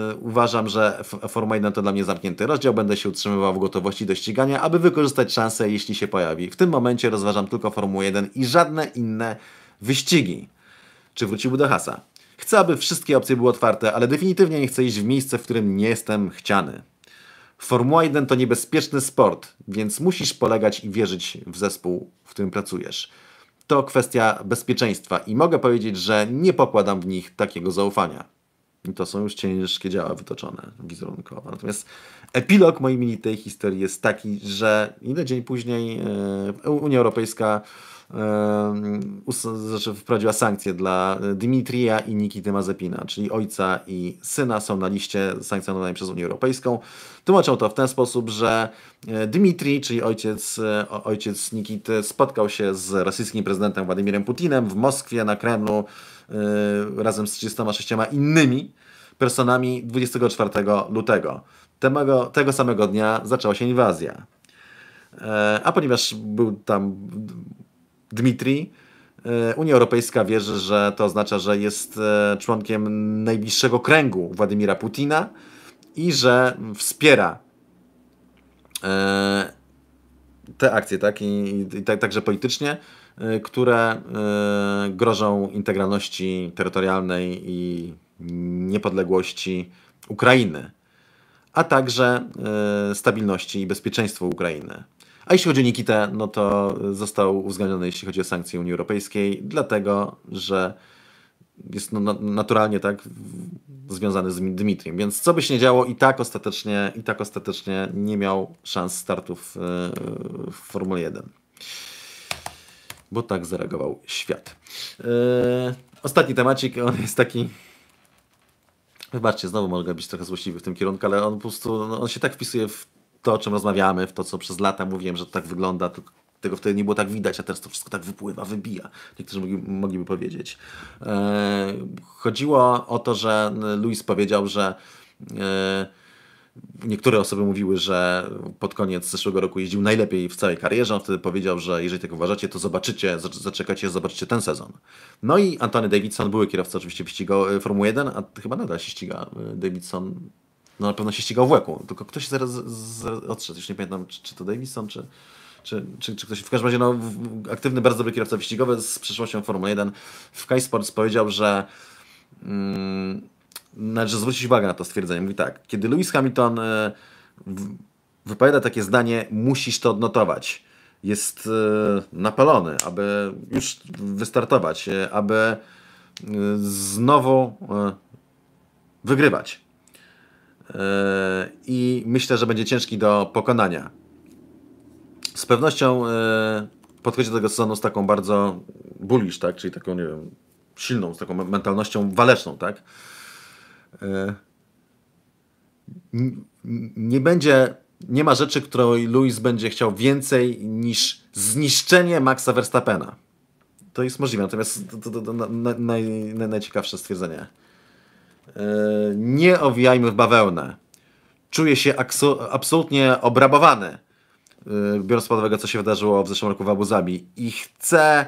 yy, uważam, że Formuła 1 to dla mnie zamknięty rozdział. Będę się utrzymywał w gotowości do ścigania, aby wykorzystać szansę, jeśli się pojawi. W tym momencie rozważam tylko Formułę 1 i żadne inne wyścigi. Czy wróciłby do hasa? Chcę, aby wszystkie opcje były otwarte, ale definitywnie nie chcę iść w miejsce, w którym nie jestem chciany. Formuła 1 to niebezpieczny sport, więc musisz polegać i wierzyć w zespół, w którym pracujesz to kwestia bezpieczeństwa i mogę powiedzieć, że nie pokładam w nich takiego zaufania. I to są już ciężkie działa wytoczone wizerunkowo. Natomiast epilog mojej mini tej historii jest taki, że ile dzień później e, Unia Europejska znaczy wprowadziła sankcje dla Dmitrija i Nikity Mazepina, czyli ojca i syna są na liście sankcjonowanej przez Unię Europejską. Tłumaczą to w ten sposób, że e, Dmitrij, czyli ojciec, e, ojciec Nikity, spotkał się z rosyjskim prezydentem Władimirem Putinem w Moskwie na Kremlu e, razem z 36 innymi personami 24 lutego. Tego tego samego dnia zaczęła się inwazja. A ponieważ był tam Dmitri. E, Unia Europejska wierzy, że to oznacza, że jest e, członkiem najbliższego kręgu Władimira Putina i że wspiera e, te akcje, tak, i, i tak, także politycznie, które grożą integralności terytorialnej i niepodległości Ukrainy, a także stabilności i bezpieczeństwu Ukrainy. A jeśli chodzi o Nikitę, no to został uwzględniony, jeśli chodzi o sankcje Unii Europejskiej, dlatego, że jest no naturalnie tak związany z Dmitrijem. Więc co by się nie działo, i tak ostatecznie, i tak ostatecznie nie miał szans startów e, w Formule 1. Bo tak zareagował świat. E, ostatni temacik, on jest taki Wybaczcie, znowu mogę być trochę złośliwy w tym kierunku, ale on po prostu no, on się tak wpisuje w to, o czym rozmawiamy, w to, co przez lata mówiłem, że to tak wygląda, to tego wtedy nie było tak widać, a teraz to wszystko tak wypływa, wybija. Niektórzy mogli, mogliby powiedzieć. E, chodziło o to, że Louis powiedział, że e, niektóre osoby mówiły, że pod koniec zeszłego roku jeździł najlepiej w całej karierze. On wtedy powiedział, że jeżeli tak uważacie, to zobaczycie, zaczekacie, zobaczycie ten sezon. No i Antony Davidson, były kierowca oczywiście wyścigał e, Formuły 1, a chyba nadal się ściga e, Davidson no na pewno się ścigał w łeku, tylko ktoś zaraz, zaraz odszedł, już nie pamiętam, czy, czy to Davison, czy, czy, czy, czy, ktoś, w każdym razie no, aktywny, bardzo dobry kierowca wyścigowy z przeszłością Formuły 1 w Kai Sports powiedział, że mm, należy znaczy, zwrócić uwagę na to stwierdzenie. Mówi tak, kiedy Lewis Hamilton y, wypowiada takie zdanie, musisz to odnotować. Jest y, napalony, aby już wystartować, y, aby znowu wygrywać. Yy, i myślę, że będzie ciężki do pokonania. Z pewnością yy, podchodzi do tego sezonu z taką bardzo bullish, tak? czyli taką, nie wiem, silną, z taką mentalnością waleczną. Tak? Yy, nie będzie, nie ma rzeczy, której Lewis będzie chciał więcej niż zniszczenie Maxa Verstappena. To jest możliwe, natomiast to, to, to, to na, na, najciekawsze stwierdzenie. E, nie owijajmy w bawełnę. Czuję się absolutnie obrabowany, e, biorąc pod uwagę, co się wydarzyło w zeszłym roku w Abu Zabi. I chcę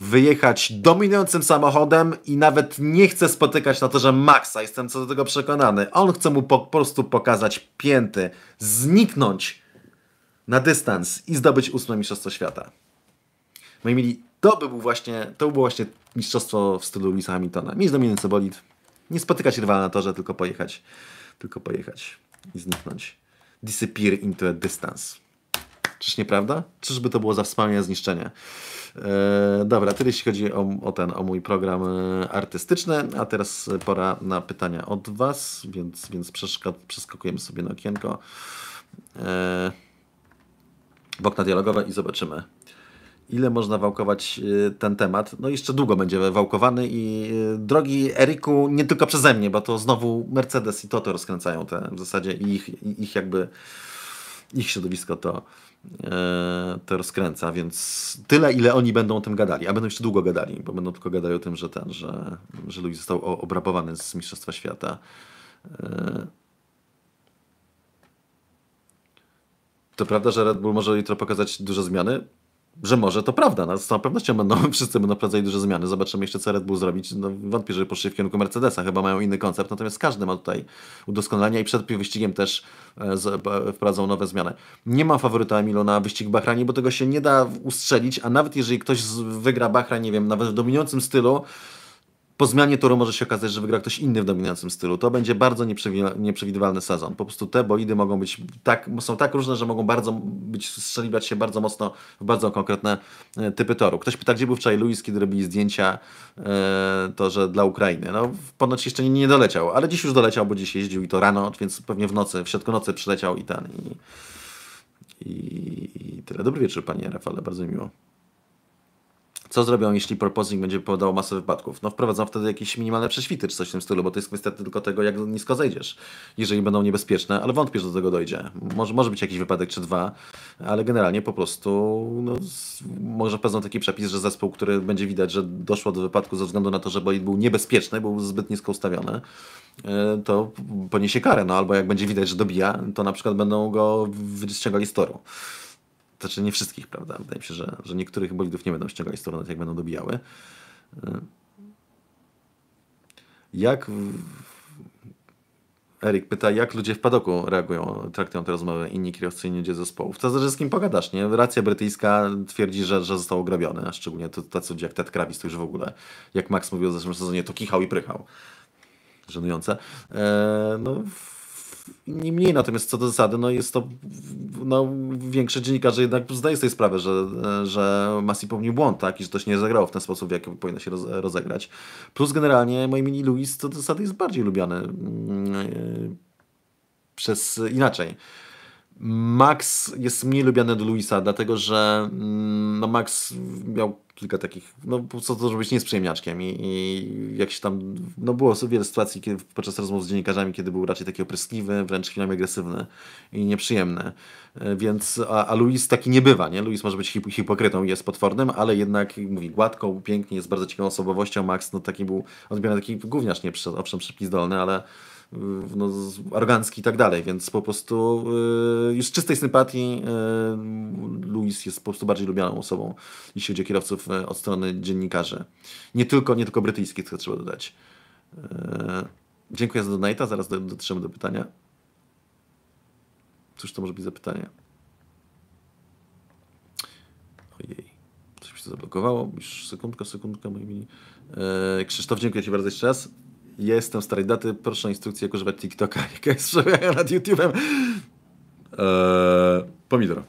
wyjechać dominującym samochodem i nawet nie chcę spotykać na torze Maxa. Jestem co do tego przekonany. On chce mu po, prostu pokazać pięty, zniknąć na dystans i zdobyć ósme Mistrzostwo Świata. Moi mili, to by był właśnie, to by było właśnie mistrzostwo w stylu Lisa Hamiltona. Mieć dominujący bolid, nie spotykać rywala na torze, tylko pojechać. Tylko pojechać i zniknąć. Disappear into a distance. Czyż nieprawda? Czyżby to było za wspaniałe zniszczenie? E, dobra, tyle jeśli chodzi o, o, ten, o mój program e, artystyczny, a teraz pora na pytania od Was, więc, więc przeskakujemy sobie na okienko. E, bok w okna dialogowe i zobaczymy, ile można wałkować y, ten temat. No jeszcze długo będzie wałkowany i y, drogi Eriku, nie tylko przeze mnie, bo to znowu Mercedes i Toto rozkręcają te w zasadzie i ich, ich jakby ich środowisko to, y, to rozkręca, więc tyle, ile oni będą o tym gadali, a będą jeszcze długo gadali, bo będą tylko gadali o tym, że ten, że, że Luis został obrabowany z Mistrzostwa Świata. To prawda, że Red Bull może jutro pokazać duże zmiany? że może to prawda. No, z całą pewnością będą, *laughs* wszyscy będą wprowadzali duże zmiany. Zobaczymy jeszcze, co Red Bull zrobić. No, wątpię, że poszli w kierunku Mercedesa. Chyba mają inny koncept, natomiast każdy ma tutaj udoskonalenia i przed wyścigiem też e, e, wprowadzą nowe zmiany. Nie ma faworyta Emilu na wyścig Bahrani, bo tego się nie da ustrzelić, a nawet jeżeli ktoś wygra Bahrain, nie wiem, nawet w dominującym stylu, po zmianie toru może się okazać, że wygra ktoś inny w dominującym stylu. To będzie bardzo nieprzewidywalny sezon. Po prostu te boidy mogą być tak, są tak różne, że mogą bardzo być strzeliwać się bardzo mocno w bardzo konkretne e, typy toru. Ktoś pyta, gdzie był wczoraj Luis, kiedy robili zdjęcia e, to, że dla Ukrainy. No, ponoć jeszcze nie, nie doleciał, ale dziś już doleciał, bo dziś jeździł i to rano, więc pewnie w nocy, w środku nocy przyleciał i ten. I, i, i tyle. Dobry wieczór, panie Rafale, bardzo miło co zrobią, jeśli proposing będzie powodował masę wypadków? No wprowadzą wtedy jakieś minimalne prześwity czy coś w tym stylu, bo to jest kwestia tylko tego, jak nisko zejdziesz, jeżeli będą niebezpieczne, ale wątpię, że do tego dojdzie. Może, może być jakiś wypadek czy dwa, ale generalnie po prostu no, może wprowadzą taki przepis, że zespół, który będzie widać, że doszło do wypadku ze względu na to, że był niebezpieczny, był zbyt nisko ustawiony, e, to poniesie karę, no albo jak będzie widać, że dobija, to na przykład będą go wyciągali z toru. Znaczy nie wszystkich, prawda? Wydaje mi się, że, że niektórych bolidów nie będą ściągali z tornet, jak będą dobijały. Y, jak... Erik pyta, jak ludzie w padoku reagują, traktują tę rozmowę, inni kierowcy, inni ludzie zespołów. To zależy z kim pogadasz, nie? Racja brytyjska twierdzi, że, że został ograbiony, a szczególnie to, tacy ludzie jak Ted Kravis, to już w ogóle, jak Max mówił w zeszłym sezonie, to kichał i prychał. Żenujące. Eee, no... W Niemniej natomiast co do zasady, no jest to, no większość dziennikarzy jednak zdaje sobie sprawę, że, że masi popełnił błąd, tak, i że to się nie zagrało w ten sposób, w jaki powinno się roz, rozegrać. Plus generalnie moje mini Louis co do zasady jest bardziej lubiany mm, przez, inaczej, Max jest mniej lubiany do Luisa, dlatego że mm, no, Max miał kilka takich, no co to, żeby nie niesprzyjemniaczkiem I, i jak się tam, no było wiele sytuacji kiedy, podczas rozmów z dziennikarzami, kiedy był raczej taki opryskliwy, wręcz chwilami agresywny i nieprzyjemny, e, więc, a, a Luis taki nie bywa, nie? Luis może być hip hipokrytą jest potwornym, ale jednak mówi gładko, pięknie, jest bardzo ciekawą osobowością, Max no taki był odbierany taki gówniarz, nie owszem szybki, zdolny, ale no, arogancki i tak dalej, więc po prostu y, już z czystej sympatii y, Louis jest po prostu bardziej lubianą osobą, jeśli chodzi o kierowców y, od strony dziennikarzy. Nie tylko, nie tylko brytyjskich, co trzeba dodać. Dziękuję za donata, zaraz dotrzemy do pytania. Cóż to może być za pytanie? Ojej, coś mi się zablokowało. Już sekundka, sekundka, moi mili. Krzysztof, dziękuję Ci bardzo jeszcze raz jestem starej daty, proszę o instrukcję, *laughs* jak używać TikToka, jaka jest przewijana nad YouTube'em. Eee, pomidor.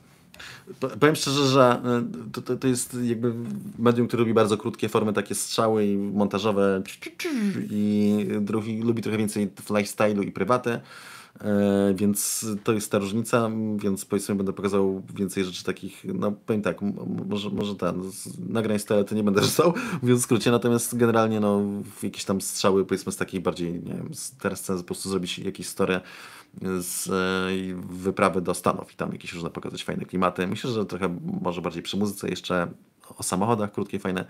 Powiem szczerze, że e, to, to, to, jest jakby medium, który lubi bardzo krótkie formy, takie strzały i montażowe i drugi lubi trochę więcej lifestyle'u i prywaty. E, więc to jest ta różnica, więc powiedzmy będę pokazał więcej rzeczy takich, no powiem tak, może, może ten, z nagrań stale to nie będę *laughs* rzucał, więc w skrócie, natomiast generalnie no jakieś tam strzały powiedzmy z takiej bardziej, nie wiem, teraz chcę po prostu zrobić jakieś story z wyprawy do Stanów i tam jakieś różne pokazać fajne klimaty. Myślę, że trochę może bardziej przy muzyce jeszcze o samochodach, krótkie, fajne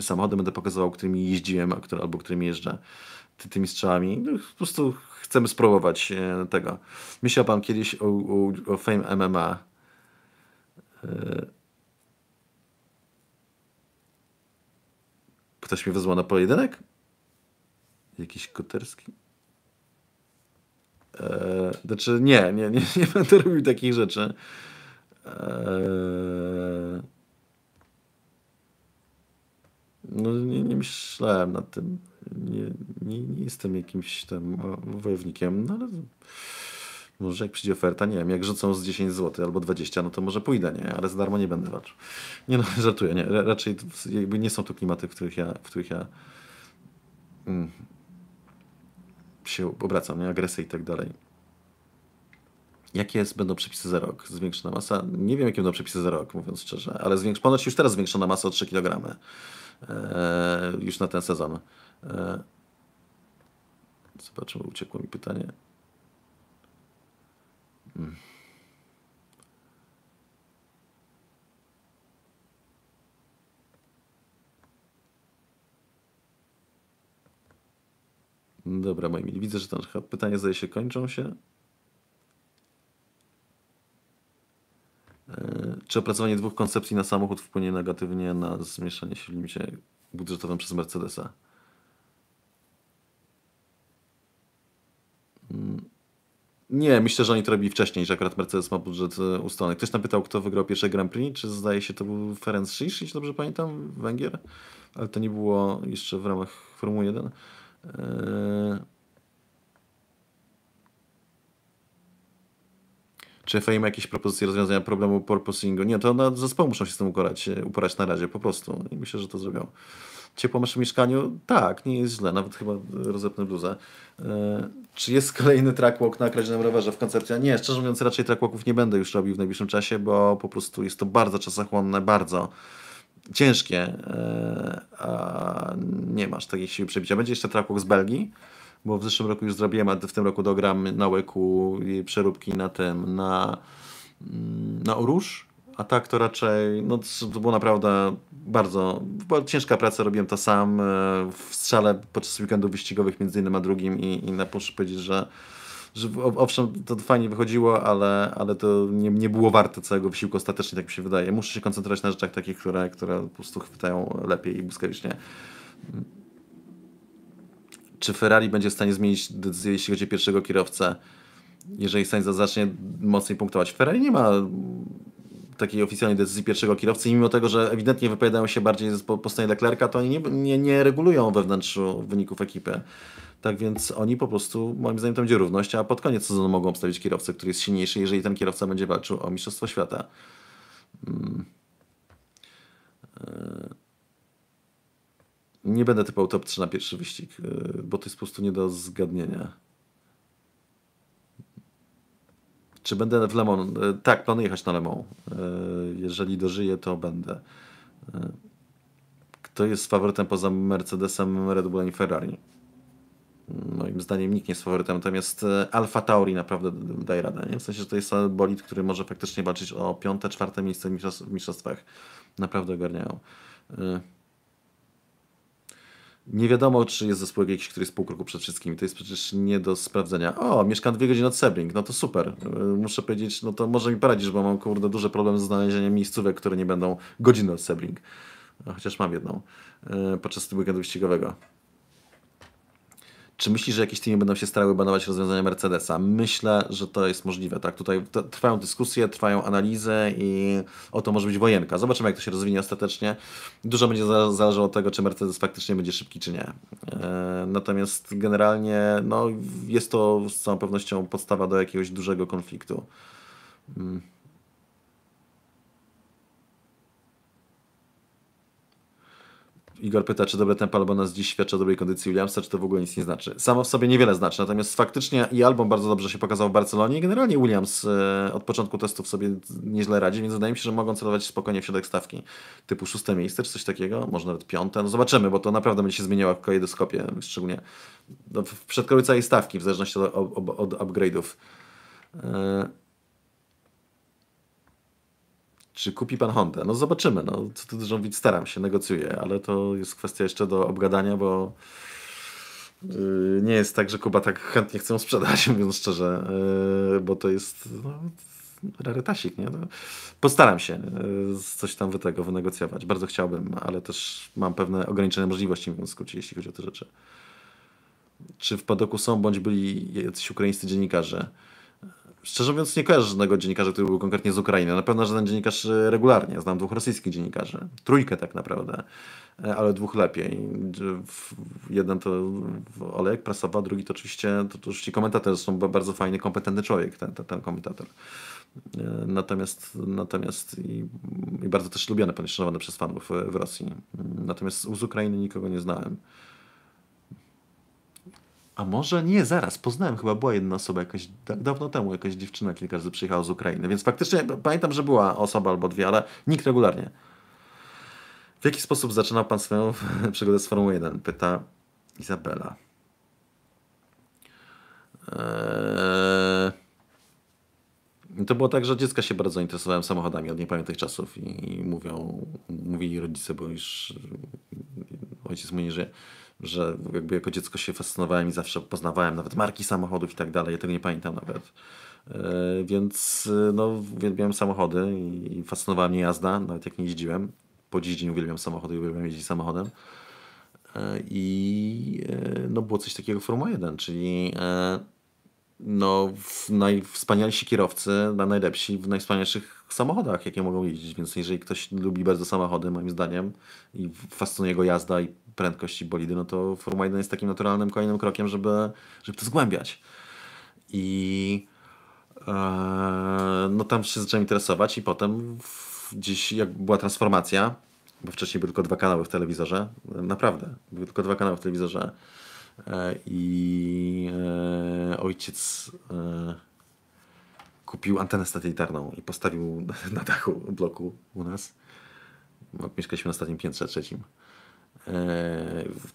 samochody będę pokazywał, którymi jeździłem, które, albo którymi jeżdżę ty, tymi strzałami. No, po prostu chcemy spróbować e, tego. Myślał pan kiedyś o, o, o Fame MMA. E, ktoś mi wezwał na pojedynek? Jakiś kuterski? Eee, znaczy, nie, nie, nie, *laughs* nie będę robił takich rzeczy. Eee no, nie, nie, myślałem nad tym. Nie, nie, nie jestem jakimś tam wojownikiem, no ale może jak przyjdzie oferta, nie wiem, jak rzucą z 10 zł albo 20, no to może pójdę, nie, ale za darmo nie będę walczył. Nie no, *laughs* żartuję, nie, raczej jakby nie są to klimaty, w których ja, w których ja mm, się obracam, nie, agresję i tak dalej. Jakie jest, będą przepisy za rok? Zwiększona masa? Nie wiem, jakie będą przepisy za rok, mówiąc szczerze, ale zwiększ, ponoć już teraz zwiększona masa o 3 kg. E, już na ten sezon. E, zobaczymy, uciekło mi pytanie. Hmm. Dobra, moi mili, widzę, że te pytania zdaje się kończą się. E, czy opracowanie dwóch koncepcji na samochód wpłynie negatywnie na zmniejszenie się w limicie budżetowym przez Mercedesa? Mm, nie, myślę, że oni to robili wcześniej, że akurat Mercedes ma budżet e, ustalony. Ktoś napytał, pytał, kto wygrał pierwsze Grand Prix, czy zdaje się to był Ferenc Schisz, jeśli dobrze pamiętam, Węgier, ale to nie było jeszcze w ramach Formuły 1. Eee... czy FA ma jakieś propozycje rozwiązania problemu porpoisingu. Nie, to na zespoły muszą się z tym uporać, e, uporać na razie po prostu i myślę, że to zrobią. Ciepło masz w mieszkaniu? Tak, nie jest źle, nawet chyba rozepnę bluzę. E, czy jest kolejny trackwalk na kraźnym rowerze w koncepcji? Nie, szczerze mówiąc raczej trackwalków nie będę już robił w najbliższym czasie, bo po prostu jest to bardzo czasochłonne, bardzo ciężkie, e, a nie masz takiej siły przebicia. Będzie jeszcze trackwalk z Belgii, bo w zeszłym roku już zrobiłem, a w tym roku dogram na łyku i przeróbki na tym, na, mm, na oróż. A tak to raczej, no to było naprawdę bardzo, ciężka praca, robiłem to sam e, w strzale podczas weekendów wyścigowych między innym a drugim i, i na muszę powiedzieć, że, że owszem, to fajnie wychodziło, ale, ale to nie, nie było warte całego wysiłku ostatecznie, tak mi się wydaje. Muszę się koncentrować na rzeczach takich, które, które po prostu chwytają lepiej i błyskawicznie czy Ferrari będzie w stanie zmienić decyzję, jeśli chodzi o pierwszego kierowcę, jeżeli Sainz zacznie mocniej punktować. Ferrari nie ma takiej oficjalnej decyzji pierwszego kierowcy, mimo tego, że ewidentnie wypowiadają się bardziej po, po stronie Leclerca, to oni nie, nie, nie regulują wewnątrz wyników ekipy. Tak więc oni po prostu, moim zdaniem, to będzie równość, a pod koniec sezonu mogą obstawić kierowcę, który jest silniejszy, jeżeli ten kierowca będzie walczył o Mistrzostwo Świata. Hmm. Nie będę typał top 3 na pierwszy wyścig, y, bo to jest po prostu nie do zgadnienia. Czy będę w Lemon? Y, tak, planuję jechać na Lemon. Y, jeżeli dożyję, to będę. Kto jest faworytem poza Mercedesem, Red Bullem i Ferrari? Mm, moim zdaniem nikt nie jest faworytem, natomiast Alfa Tauri naprawdę daje radę. Nie? W sensie, że to jest bolid, który może faktycznie walczyć o piąte, czwarte miejsce w mistrzostwach. Naprawdę ogarniają nie wiadomo, czy jest zespół jakiś, który jest pół kroku przed wszystkimi. To jest przecież nie do sprawdzenia. O, mieszkam dwie godziny od Sebring, no to super. E, muszę powiedzieć, no to może mi poradzić, bo mam kurde duży problem z znalezieniem miejscówek, które nie będą godziny od Sebring. E, chociaż mam jedną e, podczas tego weekendu wyścigowego. Czy myślisz, że jakieś teamy będą się starały banować rozwiązania Mercedesa? Myślę, że to jest możliwe. Tak, tutaj trwają dyskusje, trwają analizy i o to może być wojenka. Zobaczymy, jak to się rozwinie ostatecznie. Dużo będzie zależało od tego, czy Mercedes faktycznie będzie szybki, czy nie. E, natomiast generalnie no, jest to z całą pewnością podstawa do jakiegoś dużego konfliktu. Mm. Igor pyta, czy dobre tempo albo nas dziś świadczy o dobrej kondycji Williamsa, czy to w ogóle nic nie znaczy. Samo w sobie niewiele znaczy, natomiast faktycznie i album bardzo dobrze się pokazał w Barcelonie i generalnie Williams e, od początku testów sobie nieźle radzi, więc wydaje mi się, że mogą celować spokojnie w środek stawki. Typu szóste miejsce, czy coś takiego, może nawet piąte, no zobaczymy, bo to naprawdę będzie się zmieniało w kalejdoskopie, szczególnie no, przed całej stawki, w zależności od, od, od upgrade'ów. E, czy kupi pan Hondę? No zobaczymy. No, co tu dużo mówić, staram się, negocjuję, ale to jest kwestia jeszcze do obgadania, bo yy, nie jest tak, że Kuba tak chętnie chce ją sprzedać, *laughs* mówiąc szczerze, yy, bo to jest no, rarytasik, nie? No, postaram się yy, coś tam wy tego wynegocjować. Bardzo chciałbym, ale też mam pewne ograniczone możliwości, mówiąc w skrócie, jeśli chodzi o te rzeczy. Czy w Padoku są bądź byli jacyś ukraińscy dziennikarze? szczerze mówiąc nie kojarzę żadnego dziennikarza, który był konkretnie z Ukrainy. Na pewno żaden dziennikarz e, regularnie. Znam dwóch rosyjskich dziennikarzy. Trójkę tak naprawdę. E, ale dwóch lepiej. Jeden to Olek Prasowa, drugi to oczywiście, to, to ci komentator. są bardzo fajny, kompetentny człowiek, ten, ten, ten komentator. E, natomiast, natomiast i, i bardzo też lubiany, szanowany przez fanów w Rosji. Natomiast z Ukrainy nikogo nie znałem. A może nie, zaraz, poznałem chyba, była jedna osoba jakoś tak dawno temu, jakaś dziewczyna kilka razy przyjechała z Ukrainy, więc faktycznie pamiętam, że była osoba albo dwie, ale nikt regularnie. W jaki sposób zaczynał Pan swoją *laughs* przygodę z formuł 1? Pyta Izabela. Eee... To było tak, że dziecka się bardzo interesowałem samochodami od niepamiętnych czasów i mówią, mówili rodzice, bo już ojciec mój nie żyje że jakby jako dziecko się fascynowałem i zawsze poznawałem nawet marki samochodów i tak dalej, ja tego nie pamiętam nawet. E, więc e, no, uwielbiałem samochody i, fascynowała mnie jazda, nawet jak nie jeździłem. Po dziś dzień uwielbiam samochody i uwielbiam jeździć samochodem. E, I no, było coś takiego Formuła 1, czyli no, najwspanialsi kierowcy, na najlepsi w najwspanialszych samochodach, jakie mogą jeździć. Więc jeżeli ktoś lubi bardzo samochody, moim zdaniem, i fascynuje go jazda i prędkość i bolidy, no to Formuła 1 jest takim naturalnym kolejnym krokiem, żeby, żeby to zgłębiać. I e, no tam się zacząłem interesować i potem w, gdzieś jak była transformacja, bo wcześniej były tylko dwa kanały w telewizorze, naprawdę, były tylko dwa kanały w telewizorze, E, i e, ojciec e, kupił antenę satelitarną i postawił na dachu bloku u nas. Mieszkaliśmy na ostatnim piętrze trzecim.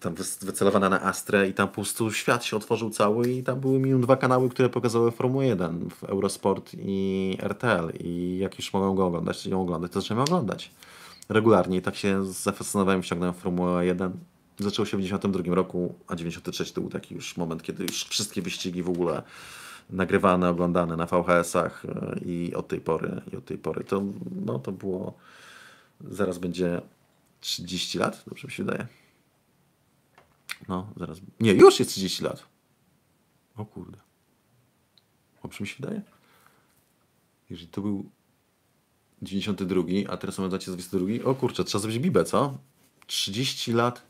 Tam wycelowana na Astrę i tam po prostu świat się otworzył cały i tam były minimum dwa kanały, które pokazały Formułę 1 w Eurosport i RTL i jak już mogłem go oglądać, ją oglądać, to zacząłem oglądać regularnie i tak się zafascynowałem, wciągnąłem Formułę 1 zaczął się w 92 roku, a 93 to był taki już moment, kiedy już wszystkie wyścigi w ogóle nagrywane, oglądane na VHS-ach e, i od tej pory, i od tej pory to, no, to było zaraz będzie 30 lat, dobrze mi się wydaje. No, zaraz. Nie, już jest 30 lat. O kurde. Dobrze mi się wydaje. Jeżeli to był 92, a teraz mamy dacie 22. O kurczę, trzeba zrobić bibę, co? 30 lat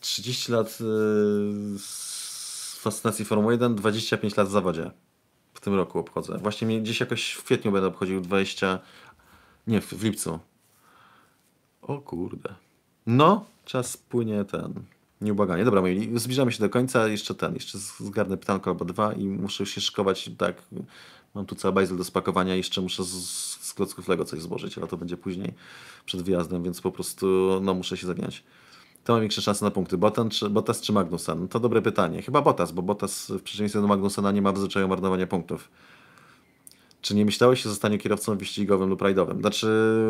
30 lat y, z fascynacji Formuły 1, 25 lat w zawodzie. W tym roku obchodzę. Właśnie gdzieś jakoś w kwietniu będę obchodził 20. Nie, w, w lipcu. O kurde. No, czas płynie ten. Nieubłaganie. Dobra, moi, zbliżamy się do końca. Jeszcze ten, jeszcze zgarnę pytanko albo dwa i muszę się szykować. Tak, mam tu cały bajzel do spakowania. Jeszcze muszę z, z klocków Lego coś złożyć, ale to będzie później przed wyjazdem, więc po prostu no, muszę się zaginać. Kto ma większe szanse na punkty, Botas czy, Botas czy Magnussen? No to dobre pytanie. Chyba Botas, bo Botas w przeciwieństwie do Magnussena nie ma w zwyczaju marnowania punktów. Czy nie myślałeś, że zostanie kierowcą wyścigowym lub rajdowym? Znaczy,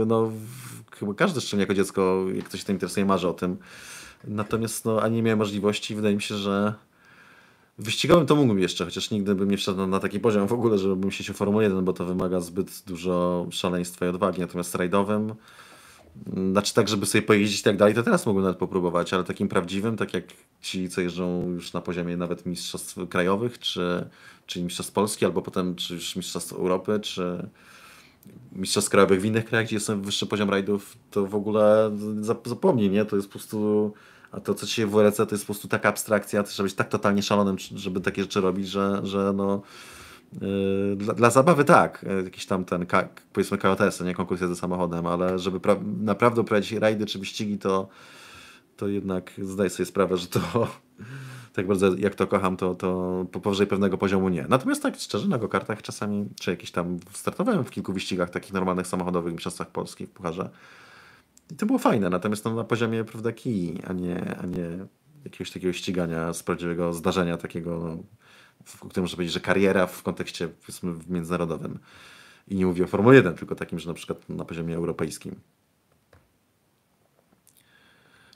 no, chyba każdy szczególnie jako dziecko, jak ktoś się tym interesuje, marzy o tym. Natomiast no, ani nie miałem możliwości. Wydaje mi się, że wyścigowym to mógłbym jeszcze, chociaż nigdy bym nie wszedł na, taki poziom w ogóle, żebym się się Formuły 1, bo to wymaga zbyt dużo szaleństwa i odwagi. Natomiast rajdowym znaczy tak, żeby sobie pojeździć i tak dalej, to teraz mogłem nawet popróbować, ale takim prawdziwym, tak jak ci, co jeżdżą już na poziomie nawet mistrzostw krajowych, czy, czy mistrzostw Polski, albo potem czy już mistrzostw Europy, czy mistrzostw krajowych w innych krajach, gdzie jest wyższy poziom rajdów, to w ogóle zapomnij, nie? To jest po prostu... A to, co dzisiaj w WRC, to jest po prostu taka abstrakcja, trzeba być tak totalnie szalonym, żeby takie rzeczy robić, że, że no Yy, dla, dla, zabawy tak, yy, jakiś tam ten, powiedzmy KOTS, nie konkursja ze samochodem, ale żeby pra naprawdę prowadzić rajdy czy wyścigi, to, to jednak zdaję sobie sprawę, że to *laughs* tak bardzo jak to kocham, to, to powyżej pewnego poziomu nie. Natomiast tak szczerze, na go-kartach czasami, czy jakiś tam, startowałem w kilku wyścigach takich normalnych samochodowych w Mistrzostwach polskich w Pucharze i to było fajne, natomiast no, na poziomie, prawda, kij, a nie, a nie jakiegoś takiego ścigania z prawdziwego zdarzenia takiego, no, w którym można powiedzieć, że kariera w kontekście powiedzmy międzynarodowym. I nie mówię o Formule 1, tylko takim, że na przykład na poziomie europejskim.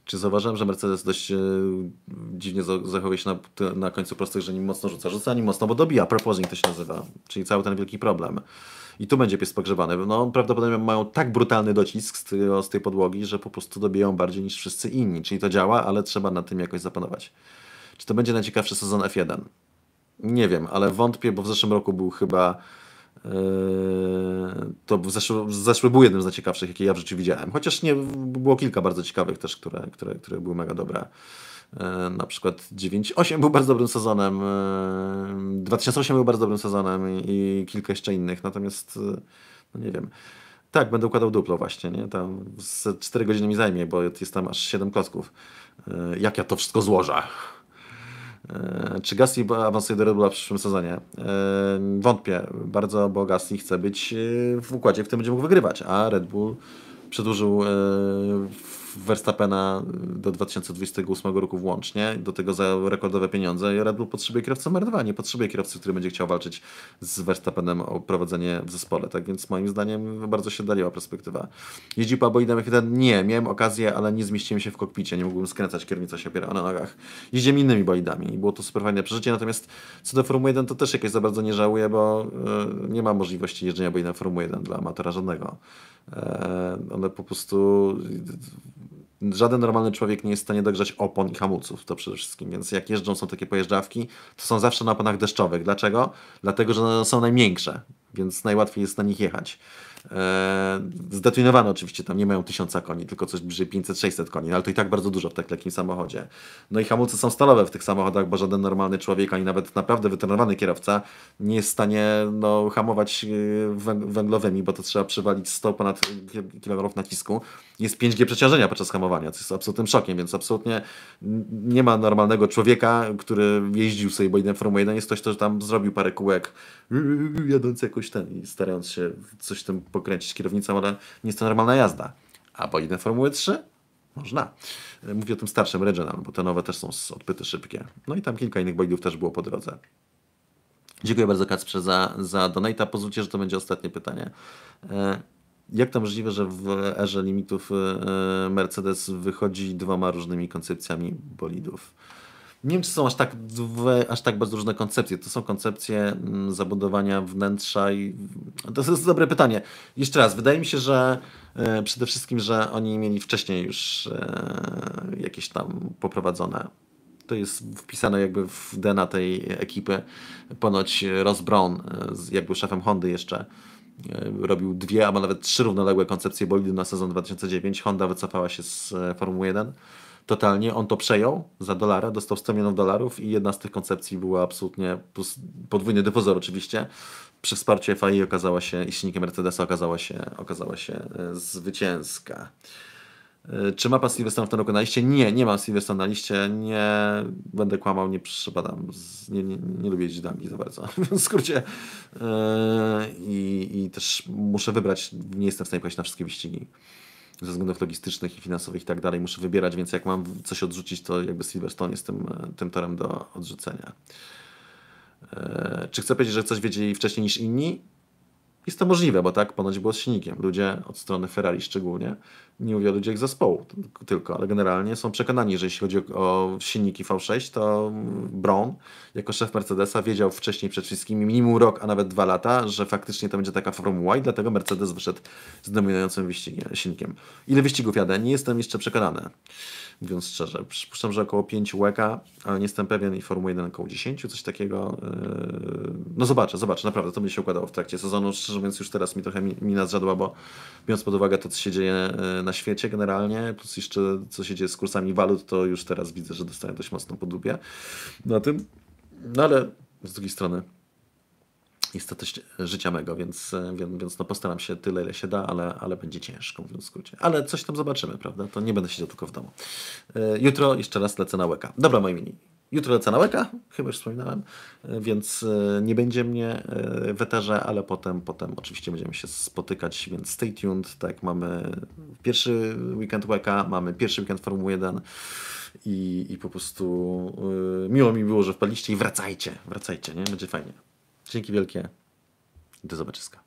Czy zauważyłem, że Mercedes dość e, dziwnie zachowuje się na, na końcu prostych, że nim mocno rzuca? Rzuca nim mocno, bo dobija. Proposing to się nazywa, czyli cały ten wielki problem. I tu będzie pies pogrzebany. No, prawdopodobnie mają tak brutalny docisk z, ty, z tej podłogi, że po prostu dobijają bardziej niż wszyscy inni. Czyli to działa, ale trzeba nad tym jakoś zapanować. Czy to będzie najciekawszy sezon F1? Nie wiem, ale wątpię, bo w zeszłym roku był chyba. E, to zeszły, zeszły był jednym z najciekawszych, jakie ja w życiu widziałem. Chociaż nie, było kilka bardzo ciekawych też, które, które, które były mega dobre. E, na przykład 98 był bardzo dobrym sezonem, 2008 e, był bardzo dobrym sezonem i, i kilka jeszcze innych, natomiast no nie wiem. Tak, będę układał duplo właśnie, nie? Tam z 4 godziny mi zajmie, bo jest tam aż 7 klocków. Jak ja to wszystko złożę? E, czy Gasly awansuje do Red Bulla w przyszłym sezonie? E, wątpię bardzo, bo Gasly chce być e, w układzie, w którym będzie mógł wygrywać, a Red Bull przedłużył Verstappena do 2028 roku włącznie, do tego za rekordowe pieniądze. Red Bull potrzebuje kierowcy numer 2, nie potrzebuje kierowcy, który będzie chciał walczyć z Verstappenem o prowadzenie w zespole. Tak więc moim zdaniem bardzo się daliła perspektywa. Jeździł po aboidem F1? Nie, miałem okazję, ale nie zmieściłem się w kokpicie, nie mogłem skręcać, kierownica się opierała na nogach. Jeździłem innymi bolidami i było to super fajne przeżycie, natomiast co do Formuły 1 to też jakieś za bardzo nie żałuję, bo yy, nie ma możliwości jeżdżenia bolidem Formuły 1 dla amatora żadnego. Yy, one po prostu Żaden normalny człowiek nie jest w stanie dogrzać opon i hamulców, to przede wszystkim. Więc jak jeżdżą są takie pojeżdżawki, to są zawsze na oponach deszczowych. Dlaczego? Dlatego, że one są najmiększe, więc najłatwiej jest na nich jechać. E, Zdetwinowane oczywiście tam nie mają tysiąca koni, tylko coś bliżej 500-600 koni, ale to i tak bardzo dużo w tak lekkim samochodzie. No i hamulce są stalowe w tych samochodach, bo żaden normalny człowiek, ani nawet naprawdę wytrenowany kierowca nie jest w stanie no, hamować y, węglowymi, bo to trzeba przywalić 100 ponad kg nacisku. Jest 5G przeciążenia podczas hamowania, co jest absolutnym szokiem, więc absolutnie nie ma normalnego człowieka, który jeździł sobie, bo jeden Formuła 1 jest ktoś, kto tam zrobił parę kółek yy, yy, yy, jadąc jakoś ten i starając się coś tym pokręcić kierownicą, ale nie jest to normalna jazda. A po inne Formuły 3? Można. Mówię o tym starszym Regional, bo te nowe też są odpyty szybkie. No i tam kilka innych bolidów też było po drodze. Dziękuję bardzo Kacprze za, za donata. Pozwólcie, że to będzie ostatnie pytanie. E, jak to możliwe, że w erze limitów e, e, Mercedes wychodzi dwoma różnymi koncepcjami bolidów? Nie wiem, czy są aż tak, dwie, aż tak bardzo różne koncepcje. To są koncepcje mm, zabudowania wnętrza i mm, to jest dobre pytanie. Jeszcze raz, wydaje mi się, że e, przede wszystkim, że oni mieli wcześniej już e, jakieś tam poprowadzone to jest wpisane jakby w DNA tej ekipy. Ponoć Ross Brown, e, jak był szefem Hondy jeszcze, robił dwie, a nawet trzy równoległe koncepcje bolidu na sezon 2009. Honda wycofała się z Formuły 1 totalnie. On to przejął za dolara, dostał 100 milionów dolarów i jedna z tych koncepcji była absolutnie, podwójny dyfuzor oczywiście, przy wsparciu FAI okazała się, i silnikiem Mercedesa okazała się, okazała się e, zwycięska. E, czy ma pan Silverstone w tym roku na liście? Nie, nie mam Silverstone na liście. Nie będę kłamał, nie przypadam. Nie, nie, nie lubię jeździć dami za bardzo. *laughs* W skrócie. Yy, i, I też muszę wybrać. Nie jestem w stanie pojechać na wszystkie wyścigi ze względów logistycznych i finansowych i tak dalej muszę wybierać, więc jak mam coś odrzucić, to jakby Silverstone jest tym, e, tym torem do odrzucenia. E, czy chcę powiedzieć, że coś wiedzieli wcześniej niż inni? Jest to możliwe, bo tak ponoć było z silnikiem. Ludzie od strony Ferrari szczególnie nie mówię o ludziach zespołu tylko, ale generalnie są przekonani, że jeśli chodzi o silniki V6, to Braun jako szef Mercedesa wiedział wcześniej przed wszystkimi, minimum rok, a nawet dwa lata, że faktycznie to będzie taka formuła i dlatego Mercedes wyszedł z dominującym silnikiem. Ile wyścigów jadę? Nie jestem jeszcze przekonany, mówiąc szczerze. Przypuszczam, że około 5 łeka, ale nie jestem pewien i Formuła 1 około 10, coś takiego. Yy, no zobaczę, zobaczę, naprawdę, to będzie się układało w trakcie sezonu, szczerze mówiąc już teraz mi trochę mina zrzadła, bo biorąc pod uwagę to, co się dzieje yy, na świecie generalnie, plus jeszcze co się dzieje z kursami walut, to już teraz widzę, że dostaję dość mocno po dupie na tym. No ale z drugiej strony niestety życia mego, więc, więc no postaram się tyle, ile się da, ale, ale będzie ciężko, w skrócie. Ale coś tam zobaczymy, prawda? To nie będę siedział tylko w domu. E, jutro jeszcze raz lecę na łeka. Dobra, moi mini. Jutro lecę na łeka, chyba już wspominałem, e, więc e, nie będzie mnie e, w eterze, ale potem, potem oczywiście będziemy się spotykać, więc stay tuned. Tak, mamy pierwszy weekend łeka, mamy pierwszy weekend Formuły 1 i, i po prostu yy, miło mi było, że wpadliście i wracajcie, wracajcie, nie? Będzie fajnie. Dzięki wielkie. Do zobaczyska.